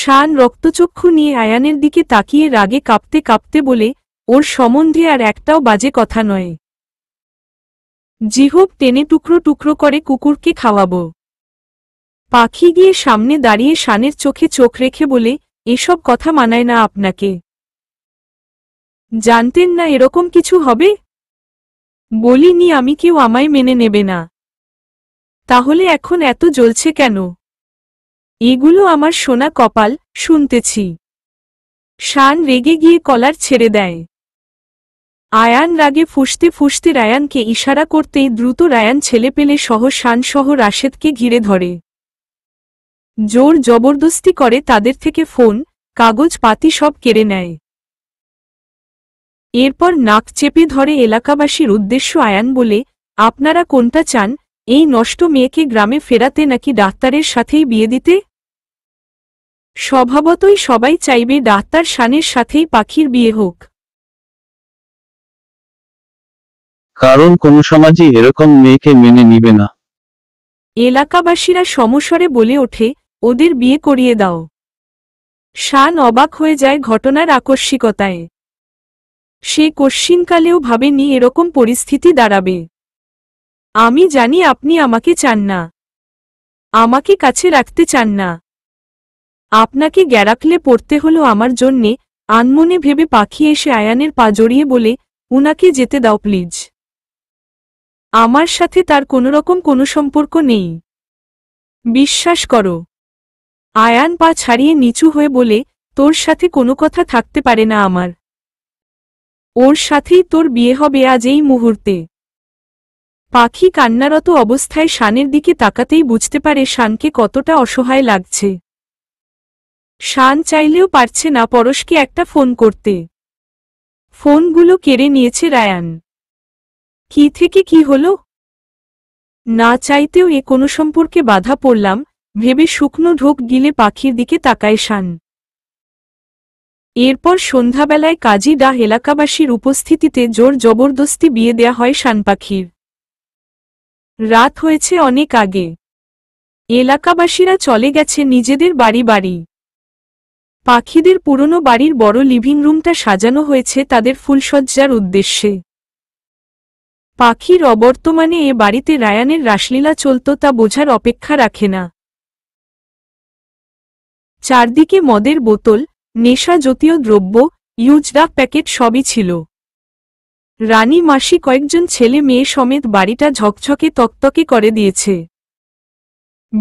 শান রক্তচক্ষু নিয়ে আয়ানের দিকে তাকিয়ে রাগে কাঁপতে কাঁপতে বলে ওর সম্বন্ধে আর একটাও বাজে কথা নয় জিহব টেনে টুকরো টুকরো করে কুকুরকে খাওয়াব পাখি গিয়ে সামনে দাঁড়িয়ে শানের চোখে চোখ রেখে বলে এসব কথা মানায় না আপনাকে জানতেন না এরকম কিছু হবে বলিনি আমি কেউ আমায় মেনে নেবে না তাহলে এখন এত জ্বলছে কেন এগুলো আমার সোনা কপাল শুনতেছি শান রেগে গিয়ে কলার ছেড়ে দেয় আয়ান রাগে ফুসতে ফুসতে রায়ানকে ইশারা করতেই দ্রুত রায়ান ছেলে পেলে সহ শানসহ রাশেদকে ঘিরে ধরে জোর জবরদস্তি করে তাদের থেকে ফোন কাগজ পাতি সব কেড়ে নেয় এরপর নাক চেপে ধরে এলাকাবাসীর উদ্দেশ্য আয়ান বলে আপনারা কোনটা চান এই নষ্ট মেয়েকে গ্রামে ফেরাতে নাকি ডাক্তারের সাথেই বিয়ে দিতে স্বভাবতই সবাই চাইবে ডাক্তার শানের সাথেই পাখির বিয়ে হোক কারণ কোন সমাজই এরকম মেয়েকে মেনে নিবে না এলাকাবাসীরা সমস্বরে বলে ওঠে ওদের বিয়ে করিয়ে দাও শান অবাক হয়ে যায় ঘটনার আকস্মিকতায় সে কশ্চিনকালেও ভাবেনি এরকম পরিস্থিতি দাঁড়াবে আমি জানি আপনি আমাকে চান না আমাকে কাছে রাখতে চান না আপনাকে গ্যারাকলে পড়তে হলো আমার জন্যে আনমনে ভেবে পাখি এসে আয়ানের পা জড়িয়ে বলে উনাকে যেতে দাও প্লিজ আমার সাথে তার কোনোরকম কোনো সম্পর্ক নেই বিশ্বাস করো আয়ান পা ছাড়িয়ে নিচু হয়ে বলে তোর সাথে কোনো কথা থাকতে পারে না আমার ওর সাথেই তোর বিয়ে হবে আজ এই মুহূর্তে পাখি কান্নারত অবস্থায় শানের দিকে তাকাতেই বুঝতে পারে শানকে কতটা অসহায় লাগছে শান চাইলেও পারছে না পরশকে একটা ফোন করতে ফোনগুলো কেড়ে নিয়েছে রায়ান কি থেকে কি হল না চাইতেও এ কোনো সম্পর্কে বাধা পড়লাম ভেবে শুকনো ঢোক গিলে পাখির দিকে তাকায় শান এরপর সন্ধ্যাবেলায় কাজী ডাহ এলাকাবাসীর উপস্থিতিতে জোর জবরদস্তি বিয়ে দেয়া হয় শান পাখির রাত হয়েছে অনেক আগে এলাকাবাসীরা চলে গেছে নিজেদের বাড়ি বাড়ি পাখিদের পুরনো বাড়ির বড় লিভিং রুমটা সাজানো হয়েছে তাদের ফুলসজ্জার উদ্দেশ্যে পাখির অবর্তমানে এ বাড়িতে রায়ানের রাসলীলা চলত তা বোঝার অপেক্ষা রাখে না চারদিকে মদের বোতল নেশা জাতীয় দ্রব্য ইউজরা প্যাকেট সবই ছিল রানী মাসি কয়েকজন ছেলে মেয়ে সমেত বাড়িটা ঝকঝকে তকতকে করে দিয়েছে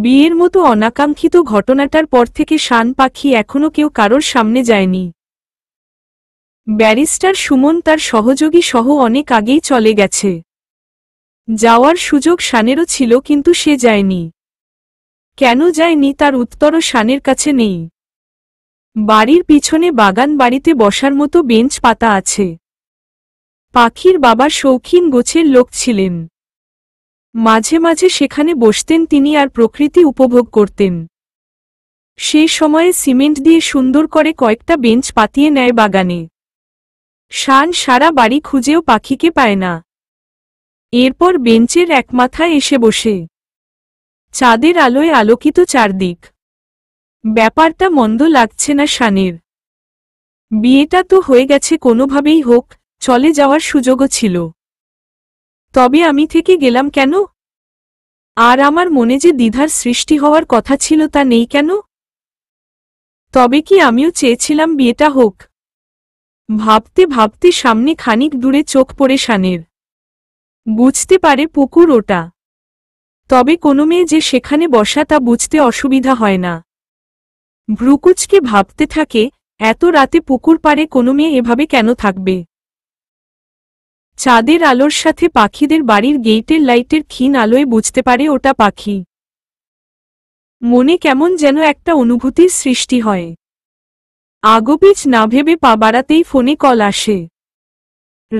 বিয়ের মতো অনাকাঙ্ক্ষিত ঘটনাটার পর থেকে শান পাখি এখনও কেউ কারোর সামনে যায়নি ব্যারিস্টার সুমন তার সহযোগী সহ অনেক আগেই চলে গেছে যাওয়ার সুযোগ শানেরও ছিল কিন্তু সে যায়নি কেন যায়নি তার উত্তরও শানের কাছে নেই বাড়ির পিছনে বাগান বাড়িতে বসার মতো বেঞ্চ পাতা আছে পাখির বাবা শৌখিন গোছের লোক ছিলেন মাঝে মাঝে সেখানে বসতেন তিনি আর প্রকৃতি উপভোগ করতেন সে সময়ে সিমেন্ট দিয়ে সুন্দর করে কয়েকটা বেঞ্চ পাতিয়ে নেয় বাগানে শান সারা বাড়ি খুঁজেও পাখিকে পায় না এরপর বেঞ্চের এক মাথায় এসে বসে চাঁদের আলোয় আলোকিত চারদিক ব্যাপারটা মন্দ লাগছে না শানের বিয়েটা তো হয়ে গেছে কোনোভাবেই হোক চলে যাওয়ার সুযোগও ছিল তবে আমি থেকে গেলাম কেন আর আমার মনে যে দ্বিধার সৃষ্টি হওয়ার কথা ছিল তা নেই কেন তবে কি আমিও চেয়েছিলাম বিয়েটা হোক ভাবতে ভাবতে সামনে খানিক দূরে চোখ পড়ে সানের বুঝতে পারে পুকুর ওটা তবে কোনো মেয়ে যে সেখানে বসা তা বুঝতে অসুবিধা হয় না ভ্রুকুচকে ভাবতে থাকে এত রাতে পুকুর পারে কোনো মেয়ে এভাবে কেন থাকবে চাঁদের আলোর সাথে পাখিদের বাড়ির গেইটের লাইটের ক্ষীণ আলোয় বুঝতে পারে ওটা পাখি মনে কেমন যেন একটা অনুভূতির সৃষ্টি হয় আগোপিচ না ভেবে পা বাড়াতেই ফোনে কল আসে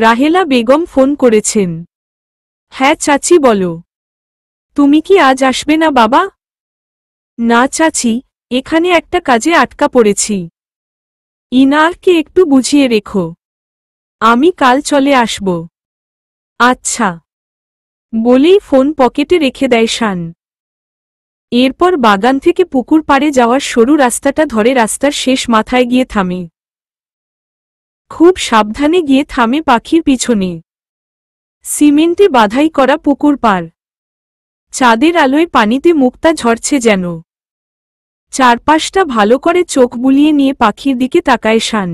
রাহেলা বেগম ফোন করেছেন হ্যাঁ চাচি বলো তুমি কি আজ আসবে না বাবা না চাচি এখানে একটা কাজে আটকা পড়েছি ইনারকে একটু বুঝিয়ে রেখো আমি কাল চলে আসব আচ্ছা বলেই ফোন পকেটে রেখে দেয় শান এরপর বাগান থেকে পুকুর পাড়ে যাওয়ার সরু রাস্তাটা ধরে রাস্তার শেষ মাথায় গিয়ে থামে খুব সাবধানে গিয়ে থামে পাখির পিছনে সিমেন্টে বাধাই করা পুকুর পার চাঁদের আলোয় পানিতে মুক্তা ঝরছে যেন চারপাশটা ভালো করে চোখ বুলিয়ে নিয়ে পাখির দিকে তাকায় শান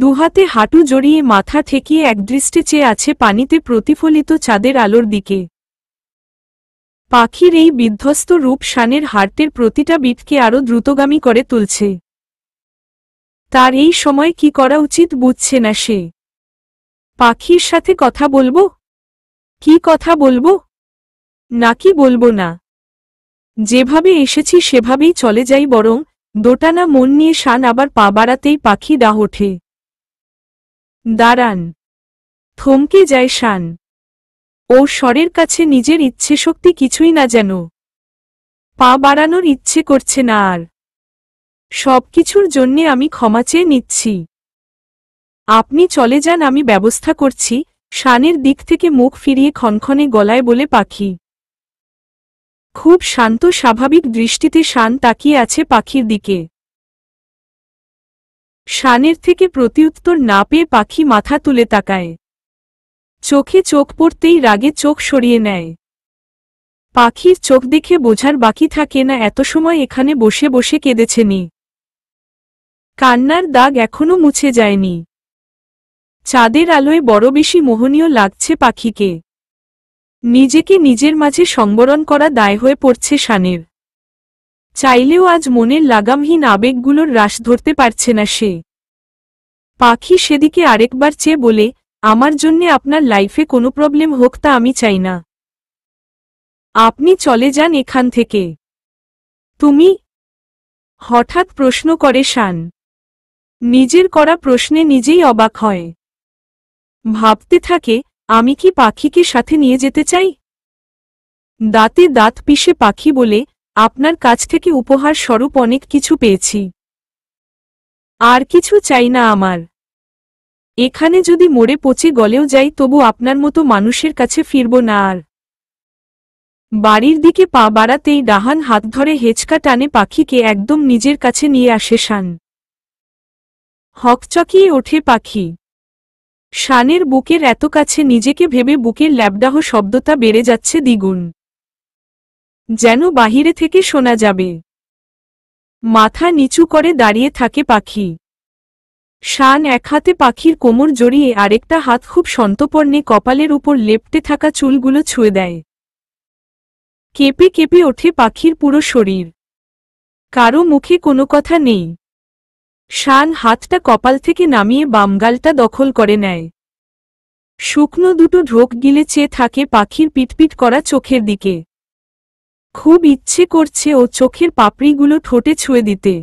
দুহাতে হাঁটু জড়িয়ে মাথা ঠেকিয়ে একদৃষ্টে চেয়ে আছে পানিতে প্রতিফলিত চাঁদের আলোর দিকে পাখির এই বিধ্বস্ত রূপ শানের হার্টের প্রতিটা বিটকে আরও দ্রুতগামী করে তুলছে তার এই সময় কি করা উচিত বুঝছে না সে পাখির সাথে কথা বলবো কি কথা বলবো নাকি বলবো না যেভাবে এসেছি সেভাবেই চলে যাই বরং দোটানা মন নিয়ে শান আবার পা বাড়াতেই পাখি দাহ ওঠে দাঁড়ান থমকে যায় শান ও স্বরের কাছে নিজের ইচ্ছে শক্তি কিছুই না যেন পা বাড়ানোর ইচ্ছে করছে না আর সবকিছুর জন্যে আমি ক্ষমা চেয়ে নিচ্ছি আপনি চলে যান আমি ব্যবস্থা করছি শানের দিক থেকে মুখ ফিরিয়ে ক্ষণক্ষণে গলায় বলে পাখি খুব শান্ত স্বাভাবিক দৃষ্টিতে শান তাকিয়ে আছে পাখির দিকে শানের থেকে প্রতিউত্তর না পেয়ে পাখি মাথা তুলে তাকায় চোখে চোখ পড়তেই রাগে চোখ সরিয়ে নেয় পাখির চোখ দেখে বোঝার বাকি থাকে না এত সময় এখানে বসে বসে কেঁদেছে নি কান্নার দাগ এখনও মুছে যায়নি চাঁদের আলোয় বড় বেশি মোহনীয় লাগছে পাখিকে নিজেকে নিজের মাঝে সংবরণ করা দায় হয়ে পড়ছে শানের চাইলেও আজ মনের লাগামহীন আবেগগুলোর হ্রাস ধরতে পারছে না সে পাখি সেদিকে আরেকবার চেয়ে বলে আমার জন্যে আপনার লাইফে কোনো প্রবলেম হোক তা আমি চাই না আপনি চলে যান এখান থেকে তুমি হঠাৎ প্রশ্ন করে শান নিজের করা প্রশ্নে নিজেই অবাক হয় ভাবতে থাকে আমি কি পাখিকে সাথে নিয়ে যেতে চাই দাঁতে দাঁত পিষে পাখি বলে আপনার কাছ থেকে উপহার স্বরূপ অনেক কিছু পেয়েছি আর কিছু চাই না আমার এখানে যদি মরে পচে গলেও যাই তবু আপনার মতো মানুষের কাছে ফিরব না আর বাড়ির দিকে পা বাড়াতেই ডাহান হাত ধরে হেঁচকা টানে পাখিকে একদম নিজের কাছে নিয়ে আসে শান হকচকিয়ে ওঠে পাখি শানের বুকের এত কাছে নিজেকে ভেবে বুকের ল্যাবডাহ শব্দটা বেড়ে যাচ্ছে দ্বিগুণ যেন বাহিরে থেকে শোনা যাবে মাথা নিচু করে দাঁড়িয়ে থাকে পাখি শান এক হাতে পাখির কোমর জড়িয়ে আরেকটা হাত খুব সন্তপর্ণে কপালের উপর লেপটে থাকা চুলগুলো ছুঁয়ে দেয় কেঁপে কেঁপে ওঠে পাখির পুরো শরীর কারো মুখে কোনো কথা নেই শান হাতটা কপাল থেকে নামিয়ে বামগালটা দখল করে নেয় শুকনো দুটো ঢোক গিলে চেয়ে থাকে পাখির পিটপিট করা চোখের দিকে খুব ইচ্ছে করছে ও চোখের পাপড়িগুলো ঠোঁটে ছুঁয়ে দিতে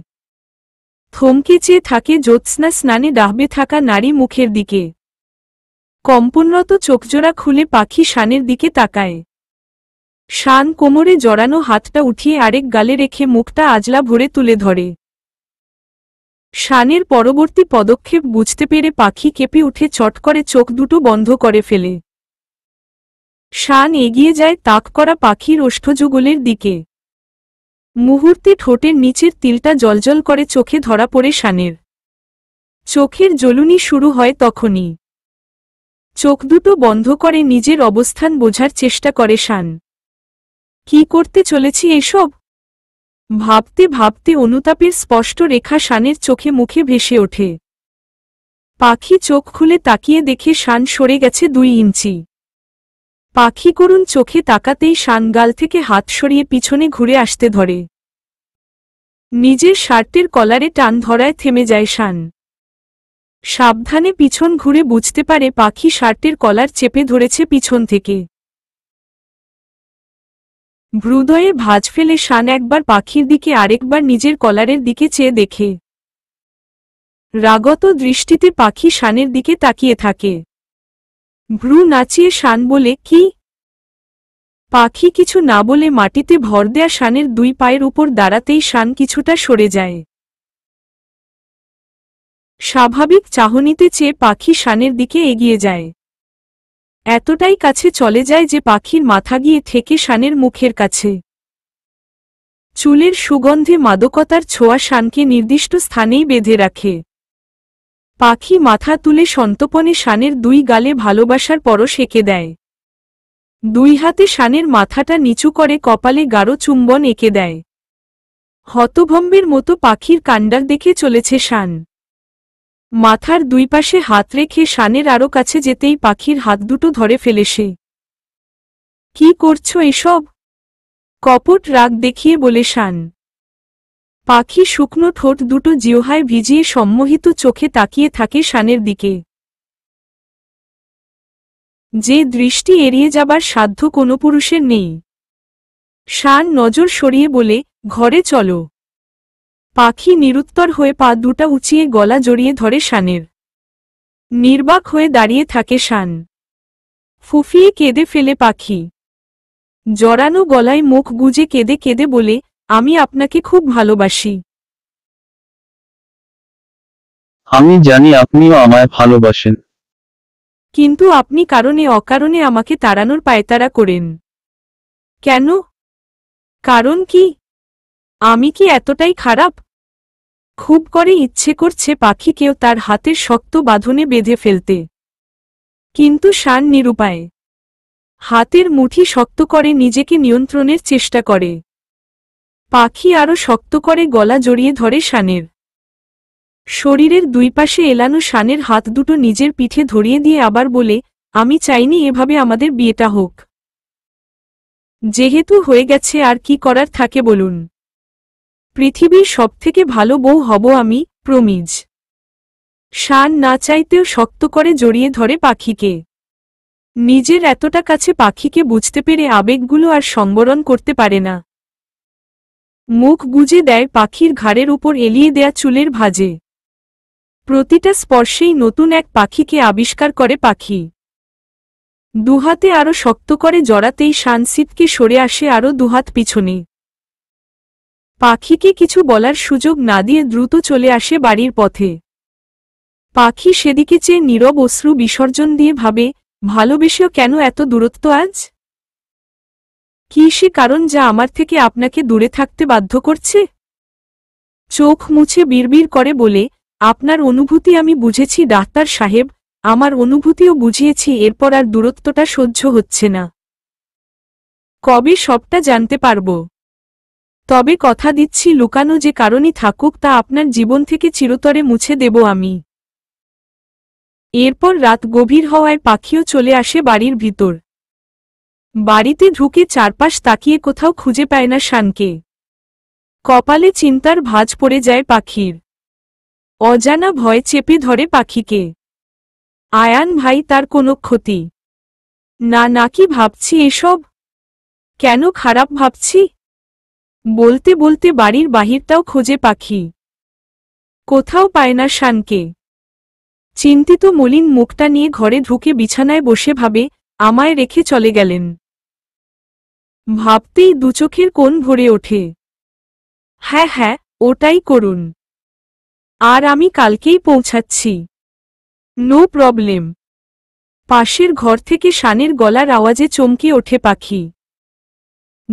থমকে চেয়ে থাকে জ্যোৎস্না স্নানে ডাহবে থাকা নারী মুখের দিকে কম্পনরত চোখজোড়া খুলে পাখি শানের দিকে তাকায় শান কোমরে জড়ানো হাতটা উঠিয়ে আরেক গালে রেখে মুখটা আজলা ভরে তুলে ধরে শানের পরবর্তী পদক্ষেপ বুঝতে পেরে পাখি কেঁপে উঠে চট করে চোখ দুটো বন্ধ করে ফেলে শান এগিয়ে যায় তাক করা পাখির ওষ্ঠযুগলের দিকে মুহূর্তে ঠোঁটের নিচের তিলটা জলজল করে চোখে ধরা পড়ে শানের চোখের জ্বলুনি শুরু হয় তখনই চোখ দুটো বন্ধ করে নিজের অবস্থান বোঝার চেষ্টা করে শান কি করতে চলেছি এসব ভাবতে ভাবতে অনুতাপের স্পষ্ট রেখা শানের চোখে মুখে ভেসে ওঠে পাখি চোখ খুলে তাকিয়ে দেখে শান সরে গেছে দুই ইঞ্চি পাখি করুন চোখে তাকাতেই শানগাল থেকে হাত সরিয়ে পিছনে ঘুরে আসতে ধরে নিজের শার্টের কলারে টান ধরায় থেমে যায় শান সাবধানে পিছন ঘুরে বুঝতে পারে পাখি শার্টের কলার চেপে ধরেছে পিছন থেকে হৃদয়ে ভাজ ফেলে শান একবার পাখির দিকে আরেকবার নিজের কলারের দিকে চেয়ে দেখে রাগত দৃষ্টিতে পাখি শানের দিকে তাকিয়ে থাকে ভ্রু নাচিয়ে শান বলে কি পাখি কিছু না বলে মাটিতে ভর দেয়া শানের দুই পায়ের উপর দাঁড়াতেই শান কিছুটা সরে যায় স্বাভাবিক চাহনিতে চেয়ে পাখি শানের দিকে এগিয়ে যায় এতটাই কাছে চলে যায় যে পাখির মাথা গিয়ে থেকে শানের মুখের কাছে চুলের সুগন্ধে মাদকতার ছোঁয়া শানকে নির্দিষ্ট স্থানেই বেঁধে রাখে পাখি মাথা তুলে সন্তপনে শানের দুই গালে ভালোবাসার পরশ এঁকে দেয় দুই হাতে শানের মাথাটা নিচু করে কপালে গাঢ় চুম্বন এঁকে দেয় হতভম্বের মতো পাখির কাণ্ডার দেখে চলেছে শান মাথার দুই পাশে হাত রেখে শানের আরো কাছে যেতেই পাখির হাত দুটো ধরে ফেলে সে কি করছো এসব কপট রাগ দেখিয়ে বলে শান পাখি শুকনো ঠোঁট দুটো জিওহায় ভিজিয়ে সম্মোহিত চোখে তাকিয়ে থাকে শানের দিকে যে দৃষ্টি এড়িয়ে যাবার সাধ্য কোনো পুরুষের নেই শান নজর সরিয়ে বলে ঘরে চলো পাখি নিরুত্তর হয়ে পা দুটা উঁচিয়ে গলা জড়িয়ে ধরে শানের নির্বাক হয়ে দাঁড়িয়ে থাকে শান ফুফিয়ে কেঁদে ফেলে পাখি জড়ানো গলায় মুখ গুজে কেঁদে কেঁদে বলে আমি আপনাকে খুব ভালোবাসি আমি জানি আপনিও আমায় ভালোবাসেন কিন্তু আপনি কারণে অকারণে আমাকে তাড়ানোর পায়তারা করেন কেন কারণ কি আমি কি এতটাই খারাপ খুব করে ইচ্ছে করছে পাখিকেও তার হাতের শক্ত বাঁধনে বেঁধে ফেলতে কিন্তু শান নিরুপায় হাতের মুঠি শক্ত করে নিজেকে নিয়ন্ত্রণের চেষ্টা করে পাখি আরো শক্ত করে গলা জড়িয়ে ধরে শানের শরীরের দুই পাশে এলানো শানের হাত দুটো নিজের পিঠে ধরিয়ে দিয়ে আবার বলে আমি চাইনি এভাবে আমাদের বিয়েটা হোক যেহেতু হয়ে গেছে আর কি করার থাকে বলুন পৃথিবীর সবথেকে ভালো বউ হব আমি প্রমিজ শান না চাইতেও শক্ত করে জড়িয়ে ধরে পাখিকে নিজের এতটা কাছে পাখিকে বুঝতে পেরে আবেগগুলো আর সংবরণ করতে পারে না মুখ গুজে দেয় পাখির ঘাড়ের উপর এলিয়ে দেয়া চুলের ভাজে প্রতিটা স্পর্শেই নতুন এক পাখিকে আবিষ্কার করে পাখি দুহাতে আরো শক্ত করে জড়াতেই শানসিদকে সরে আসে আরো দুহাত পিছনে পাখিকে কিছু বলার সুযোগ না দিয়ে দ্রুত চলে আসে বাড়ির পথে পাখি সেদিকে চেয়ে নীরব অশ্রু বিসর্জন দিয়ে ভাবে ভালোবেসেও কেন এত দূরত্ব আজ কি সে কারণ যা আমার থেকে আপনাকে দূরে থাকতে বাধ্য করছে চোখ মুছে বিড়বিড় করে বলে আপনার অনুভূতি আমি বুঝেছি ডাক্তার সাহেব আমার অনুভূতিও বুঝিয়েছি এরপর আর দূরত্বটা সহ্য হচ্ছে না কবে সবটা জানতে পারব তবে কথা দিচ্ছি লুকানো যে কারণই থাকুক তা আপনার জীবন থেকে চিরতরে মুছে দেব আমি এরপর রাত গভীর হওয়ায় পাখিও চলে আসে বাড়ির ভিতর বাড়িতে ঢুকে চারপাশ তাকিয়ে কোথাও খুঁজে পায় না শানকে কপালে চিন্তার ভাজ পড়ে যায় পাখির অজানা ভয় চেপে ধরে পাখিকে আয়ান ভাই তার কোনো ক্ষতি না নাকি ভাবছি এসব কেন খারাপ ভাবছি বলতে বলতে বাড়ির বাহিরটাও খোঁজে পাখি কোথাও পায় না শানকে চিন্তিত মলিন মুখটা নিয়ে ঘরে ঢুকে বিছানায় বসে ভাবে আমায় রেখে চলে গেলেন ভাবতেই দুচোখের কোণ ভরে ওঠে হ্যাঁ হ্যাঁ ওটাই করুন আর আমি কালকেই পৌঁছাচ্ছি নো প্রবলেম পাশের ঘর থেকে শানের গলার আওয়াজে চমকে ওঠে পাখি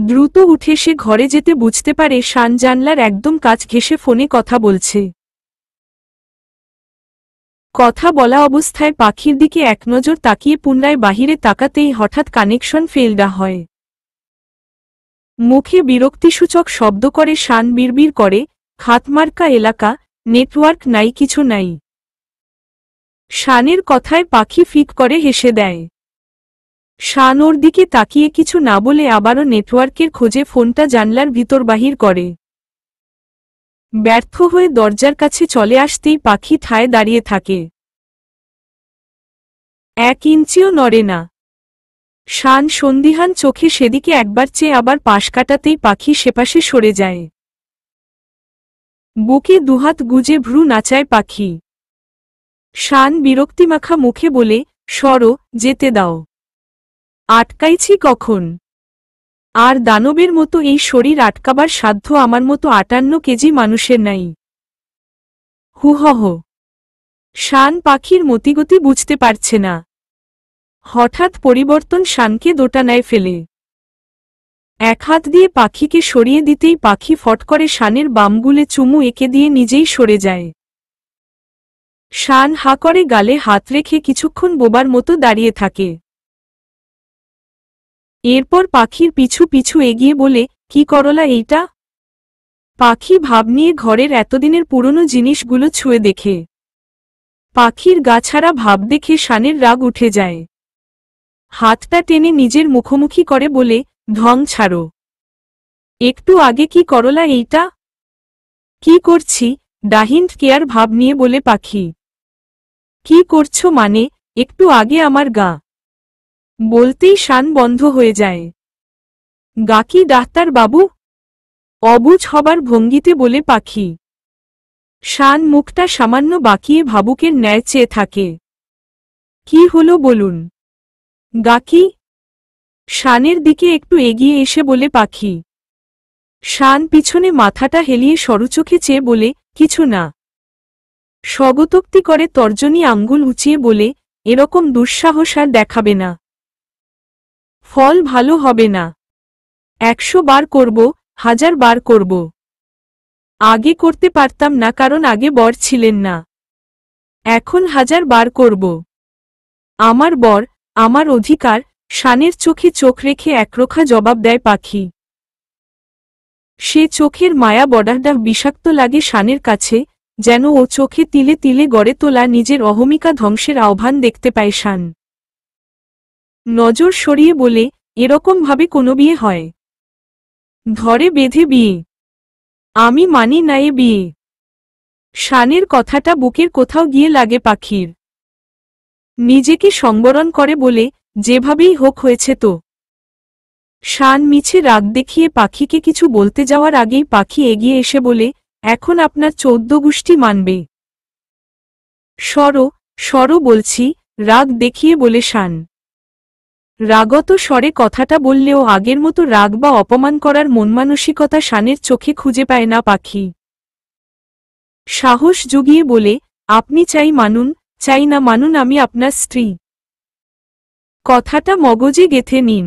দ্রুত উঠে সে ঘরে যেতে বুঝতে পারে শান জানলার একদম কাজ ঘেসে ফোনে কথা বলছে কথা বলা অবস্থায় পাখির দিকে একনজর তাকিয়ে পুনরায় বাহিরে তাকাতেই হঠাৎ কানেকশন ফেলডা হয় মুখে বিরক্তিসূচক শব্দ করে শান বিড়বির করে খাতমার্কা এলাকা নেটওয়ার্ক নাই কিছু নাই শানের কথায় পাখি ফিক করে হেসে দেয় শান ওর দিকে তাকিয়ে কিছু না বলে আবারও নেটওয়ার্কের খোঁজে ফোনটা জানলার ভিতর বাহির করে ব্যর্থ হয়ে দরজার কাছে চলে আসতেই পাখি ঠায় দাঁড়িয়ে থাকে এক ইঞ্চিও নড়ে না শান সন্দিহান চোখে সেদিকে একবার চেয়ে আবার পাশ কাটাতেই পাখি সেপাশে সরে যায় বুকে দুহাত গুজে ভ্রু নাচায় পাখি শান বিরক্তিমাখা মুখে বলে সর যেতে দাও আটকাইছি কখন আর দানবের মতো এই শরীর আটকাবার সাধ্য আমার মতো আটান্ন কেজি মানুষের নাই হুহহ শান পাখির মতিগতি বুঝতে পারছে না হঠাৎ পরিবর্তন শানকে দোটানায় ফেলে এক হাত দিয়ে পাখিকে সরিয়ে দিতেই পাখি ফট করে শানের বামগুলে চুমু এঁকে দিয়ে নিজেই সরে যায় শান হা করে গালে হাত রেখে কিছুক্ষণ বোবার মতো দাঁড়িয়ে থাকে এরপর পাখির পিছু পিছু এগিয়ে বলে কি করলা এইটা পাখি ভাব নিয়ে ঘরের এতদিনের পুরনো জিনিসগুলো ছুঁয়ে দেখে পাখির গাছাড়া ভাব দেখে শানের রাগ উঠে যায় হাতটা টেনে নিজের মুখোমুখি করে বলে ধং ছাড়ো একটু আগে কি করলা এইটা কি করছি ডাহিন্ট কেয়ার ভাব নিয়ে বলে পাখি কি করছো মানে একটু আগে আমার গা বলতেই শান বন্ধ হয়ে যায় গা কি ডাক্তার বাবু অবুজ হবার ভঙ্গিতে বলে পাখি শান মুখটা সামান্য বাকিয়ে ভাবুকের ন্যায় চেয়ে থাকে কি হলো বলুন গাকি শানের দিকে একটু এগিয়ে এসে বলে পাখি শান পিছনে মাথাটা হেলিয়ে সরুচোখে চেয়ে বলে কিছু না স্বগতোক্তি করে তর্জনী আঙ্গুল উঁচিয়ে বলে এরকম দুঃসাহস আর দেখাবে না ফল ভালো হবে না একশো বার করব হাজার বার করব আগে করতে পারতাম না কারণ আগে বর ছিলেন না এখন হাজার বার করব আমার বর আমার অধিকার শানের চোখে চোখ রেখে একরোখা জবাব দেয় পাখি সে চোখের মায়া বডারডাহ বিষাক্ত লাগে শানের কাছে যেন ও চোখে তিলে তিলে গড়ে তোলা নিজের অহমিকা ধ্বংসের আহ্বান দেখতে পায় শান নজর সরিয়ে বলে এরকমভাবে কোনো বিয়ে হয় ধরে বেঁধে বিয়ে আমি মানি নাই এ বিয়ে শানের কথাটা বুকের কোথাও গিয়ে লাগে পাখির নিজেকে সংবরণ করে বলে যেভাবেই হোক হয়েছে তো শান মিছে রাগ দেখিয়ে পাখিকে কিছু বলতে যাওয়ার আগেই পাখি এগিয়ে এসে বলে এখন আপনার চৌদ্দ গোষ্ঠী মানবে সরো সরো বলছি রাগ দেখিয়ে বলে শান রাগত স্বরে কথাটা বললেও আগের মতো রাগ বা অপমান করার মনমানসিকতা শানের চোখে খুঁজে পায় না পাখি সাহস জুগিয়ে বলে আপনি চাই মানুন চাই না মানুন আমি আপনার স্ত্রী কথাটা মগজে গেথে নিন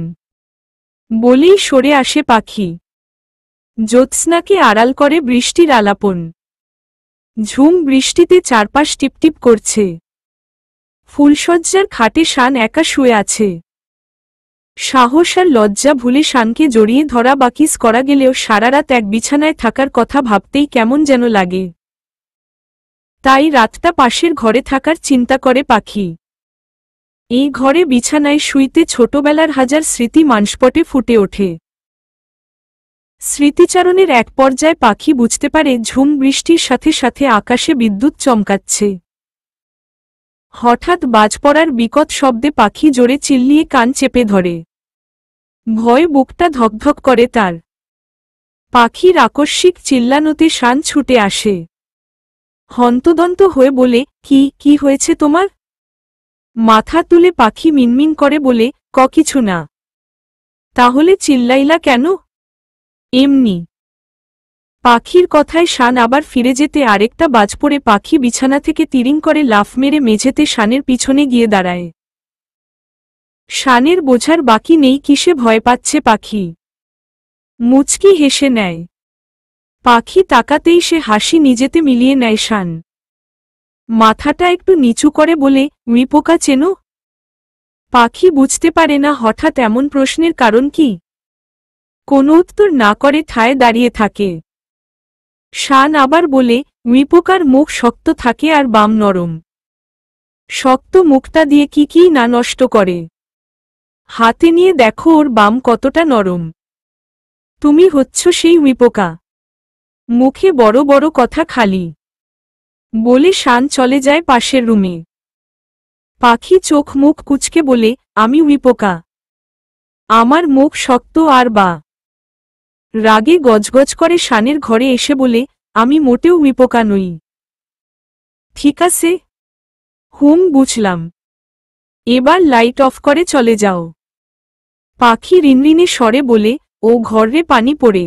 বলেই সরে আসে পাখি জ্যোৎস্নাকে আড়াল করে বৃষ্টির আলাপন ঝুম বৃষ্টিতে চারপাশ টিপটিপ করছে ফুলসজ্জার খাটে শান একা শুয়ে আছে সাহস আর লজ্জা ভুলে শানকে জড়িয়ে ধরা বাকিস করা গেলেও সারা রাত এক বিছানায় থাকার কথা ভাবতেই কেমন যেন লাগে তাই রাতটা পাশের ঘরে থাকার চিন্তা করে পাখি এই ঘরে বিছানায় শুইতে ছোটবেলার হাজার স্মৃতি মানসপটে ফুটে ওঠে স্মৃতিচারণের এক পর্যায়ে পাখি বুঝতে পারে ঝুম বৃষ্টির সাথে সাথে আকাশে বিদ্যুৎ চমকাচ্ছে হঠাৎ বাজ পড়ার বিকট শব্দে পাখি জোরে চিল্লিয়ে কান চেপে ধরে ভয় বুকটা ধকধক করে তার পাখির আকস্মিক চিল্লানোতে শান ছুটে আসে হন্তদন্ত হয়ে বলে কি কি হয়েছে তোমার মাথা তুলে পাখি মিনমিন করে বলে ক কিছু না তাহলে চিল্লাইলা কেন এমনি পাখির কথায় শান আবার ফিরে যেতে আরেকটা বাজ পড়ে পাখি বিছানা থেকে তিরিং করে লাফ মেরে মেঝেতে শানের পিছনে গিয়ে দাঁড়ায় শানের বোঝার বাকি নেই কিসে ভয় পাচ্ছে পাখি মুচকি হেসে নেয় পাখি তাকাতেই সে হাসি নিজেতে মিলিয়ে নেয় শান মাথাটা একটু নিচু করে বলে মৃপোকা চেনো পাখি বুঝতে পারে না হঠাৎ এমন প্রশ্নের কারণ কি কোনো উত্তর না করে ঠায় দাঁড়িয়ে থাকে শান আবার বলে মৃপোকার মুখ শক্ত থাকে আর বাম নরম শক্ত মুখটা দিয়ে কি কি না নষ্ট করে হাতে নিয়ে দেখো ওর বাম কতটা নরম তুমি হচ্ছ সেই উইপোকা মুখে বড় বড় কথা খালি বলে শান চলে যায় পাশের রুমে পাখি চোখ মুখ কুচকে বলে আমি উইপোকা আমার মুখ শক্ত আর বা রাগে গজগজ করে শানের ঘরে এসে বলে আমি মোটেও উইপোকা নই ঠিক আছে হুম বুঝলাম এবার লাইট অফ করে চলে যাও পাখি রিনরিনে স্বরে বলে ও ঘরে পানি পড়ে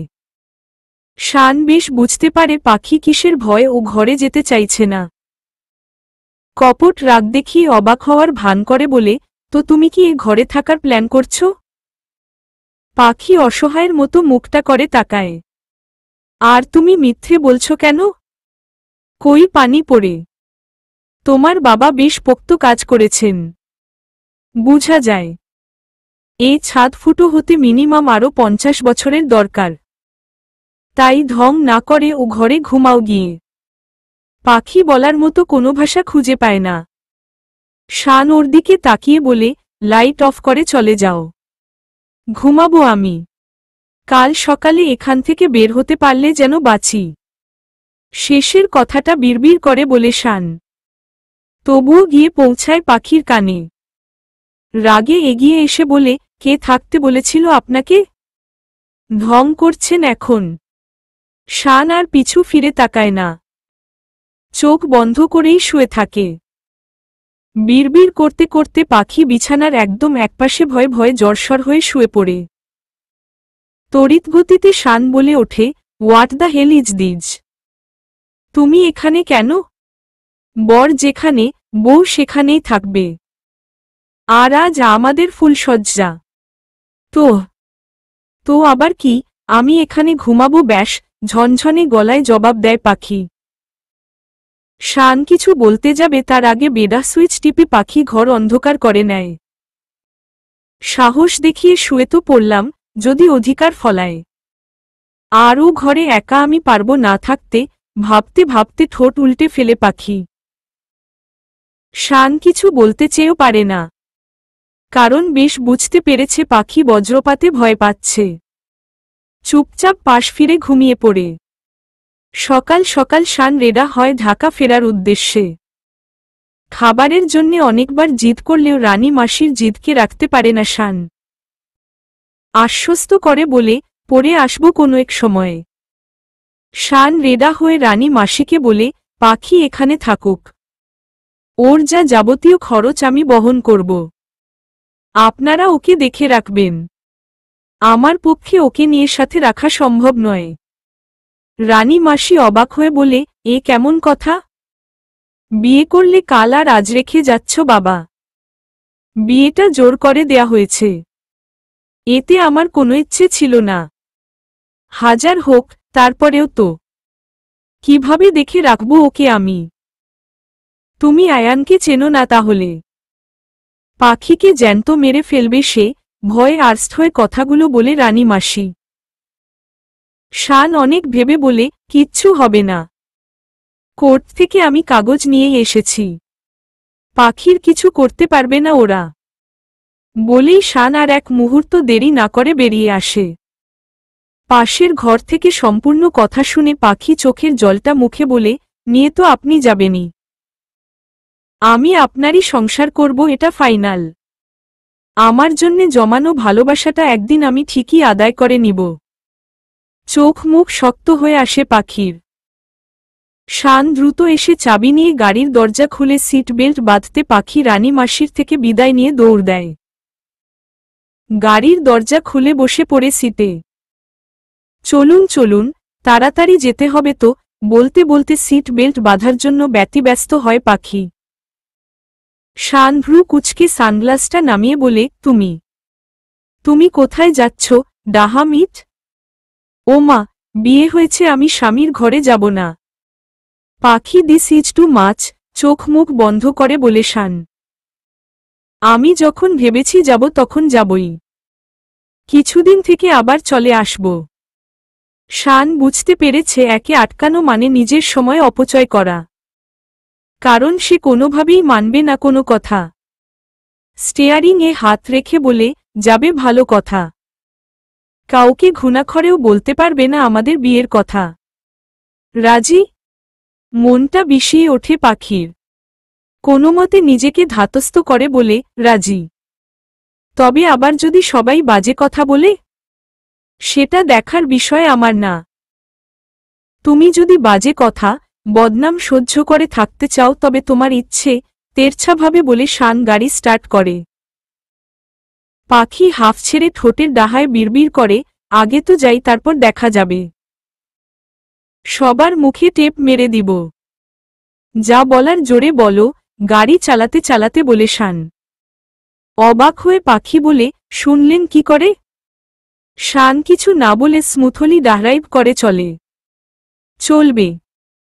শান বেশ বুঝতে পারে পাখি কিসের ভয় ও ঘরে যেতে চাইছে না কপট রাগ দেখিয়ে অবাক হওয়ার ভান করে বলে তো তুমি কি এ ঘরে থাকার প্ল্যান করছো পাখি অসহায়ের মতো মুখটা করে তাকায় আর তুমি মিথ্যে বলছ কেন কই পানি পড়ে তোমার বাবা বেশ পোক্ত কাজ করেছেন বুঝা যায় এই ছাদ ফুটো হতে মিনিমাম আরও পঞ্চাশ বছরের দরকার তাই ধং না করে ও ঘরে ঘুমাও গিয়ে পাখি বলার মতো কোনো ভাষা খুঁজে পায় না শান ওর দিকে তাকিয়ে বলে লাইট অফ করে চলে যাও ঘুমাবো আমি কাল সকালে এখান থেকে বের হতে পারলে যেন বাঁচি শেষের কথাটা বিড়বিড় করে বলে শান তবুও গিয়ে পৌঁছায় পাখির কানে রাগে এগিয়ে এসে বলে কে থাকতে বলেছিল আপনাকে ধং করছেন এখন শান আর পিছু ফিরে তাকায় না চোখ বন্ধ করেই শুয়ে থাকে বিড়বিড় করতে করতে পাখি বিছানার একদম একপাশে ভয়ে ভয়ে জর্সর হয়ে শুয়ে পড়ে তড়িৎ গতিতে শান বলে ওঠে what the hell is this তুমি এখানে কেন বর যেখানে বউ সেখানেই থাকবে আর আজ আমাদের ফুলসজ্জা তো তো আবার কি আমি এখানে ঘুমাবো ব্যাস ঝনঝনে গলায় জবাব দেয় পাখি শান কিছু বলতে যাবে তার আগে বেডা সুইচ টিপে পাখি ঘর অন্ধকার করে নেয় সাহস দেখিয়ে শুয়ে তো পড়লাম যদি অধিকার ফলায় আরও ঘরে একা আমি পারব না থাকতে ভাবতে ভাবতে ঠোঁট উল্টে ফেলে পাখি শান কিছু বলতে চেয়েও পারে না কারণ বেশ বুঝতে পেরেছে পাখি বজ্রপাতে ভয় পাচ্ছে চুপচাপ পাশ ফিরে ঘুমিয়ে পড়ে সকাল সকাল শান রেডা হয় ঢাকা ফেরার উদ্দেশ্যে খাবারের জন্য অনেকবার জিদ করলেও রানী মাসির জিদকে রাখতে পারে না শান আশ্বস্ত করে বলে পরে আসব কোনো এক সময়ে শান রেডা হয়ে রানী মাসিকে বলে পাখি এখানে থাকুক ওর যা যাবতীয় খরচ আমি বহন করব আপনারা ওকে দেখে রাখবেন আমার পক্ষে ওকে নিয়ে সাথে রাখা সম্ভব নয় রানী মাসি অবাক হয়ে বলে এ কেমন কথা বিয়ে করলে কাল আর আজ রেখে যাচ্ছ বাবা বিয়েটা জোর করে দেয়া হয়েছে এতে আমার কোনো ইচ্ছে ছিল না হাজার হোক তারপরেও তো কিভাবে দেখে রাখব ওকে আমি তুমি আয়ানকে চেনো না তাহলে পাখিকে জ্যান্ত মেরে ফেলবে সে ভয়ে আর্স্থ হয়ে কথাগুলো বলে রানী মাসি শান অনেক ভেবে বলে কিচ্ছু হবে না কোর্ট থেকে আমি কাগজ নিয়ে এসেছি পাখির কিছু করতে পারবে না ওরা বলেই শান আর এক মুহূর্ত দেরি না করে বেরিয়ে আসে পাশের ঘর থেকে সম্পূর্ণ কথা শুনে পাখি চোখের জলটা মুখে বলে নিয়ে তো আপনি যাবেনি আমি আপনারই সংসার করব এটা ফাইনাল আমার জন্যে জমানো ভালোবাসাটা একদিন আমি ঠিকই আদায় করে নিব চোখ মুখ শক্ত হয়ে আসে পাখির শান দ্রুত এসে চাবি নিয়ে গাড়ির দরজা খুলে সিট বেল্ট বাঁধতে পাখি রানী মাসির থেকে বিদায় নিয়ে দৌড় দেয় গাড়ির দরজা খুলে বসে পড়ে সিটে চলুন চলুন তাড়াতাড়ি যেতে হবে তো বলতে বলতে সিট বেল্ট বাঁধার জন্য ব্যতিব্যস্ত হয় পাখি শানভ্রু কুচকে সানগ্লাসটা নামিয়ে বলে তুমি তুমি কোথায় যাচ্ছ ডাহামিট ও মা বিয়ে হয়েছে আমি স্বামীর ঘরে যাব না পাখি দিস ইজ টু মাছ চোখ মুখ বন্ধ করে বলে শান আমি যখন ভেবেছি যাব তখন যাবই কিছুদিন থেকে আবার চলে আসব শান বুঝতে পেরেছে একে আটকানো মানে নিজের সময় অপচয় করা কারণ সে কোনোভাবেই মানবে না কোনো কথা স্টেয়ারিংয়ে হাত রেখে বলে যাবে ভালো কথা কাউকে ঘুণাখরেও বলতে পারবে না আমাদের বিয়ের কথা রাজি মনটা বিষিয়ে ওঠে পাখির মতে নিজেকে ধাতস্থ করে বলে রাজি তবে আবার যদি সবাই বাজে কথা বলে সেটা দেখার বিষয় আমার না তুমি যদি বাজে কথা বদনাম সহ্য করে থাকতে চাও তবে তোমার ইচ্ছে তেরছাভাবে বলে শান গাড়ি স্টার্ট করে পাখি হাফ ছেড়ে ঠোঁটের ডাহায় বিড়বিড় করে আগে তো যাই তারপর দেখা যাবে সবার মুখে টেপ মেরে দিব যা বলার জোরে বলো গাড়ি চালাতে চালাতে বলে শান অবাক হয়ে পাখি বলে শুনলেন কি করে শান কিছু না বলে স্মুথলি ডাহরাইভ করে চলে চলবে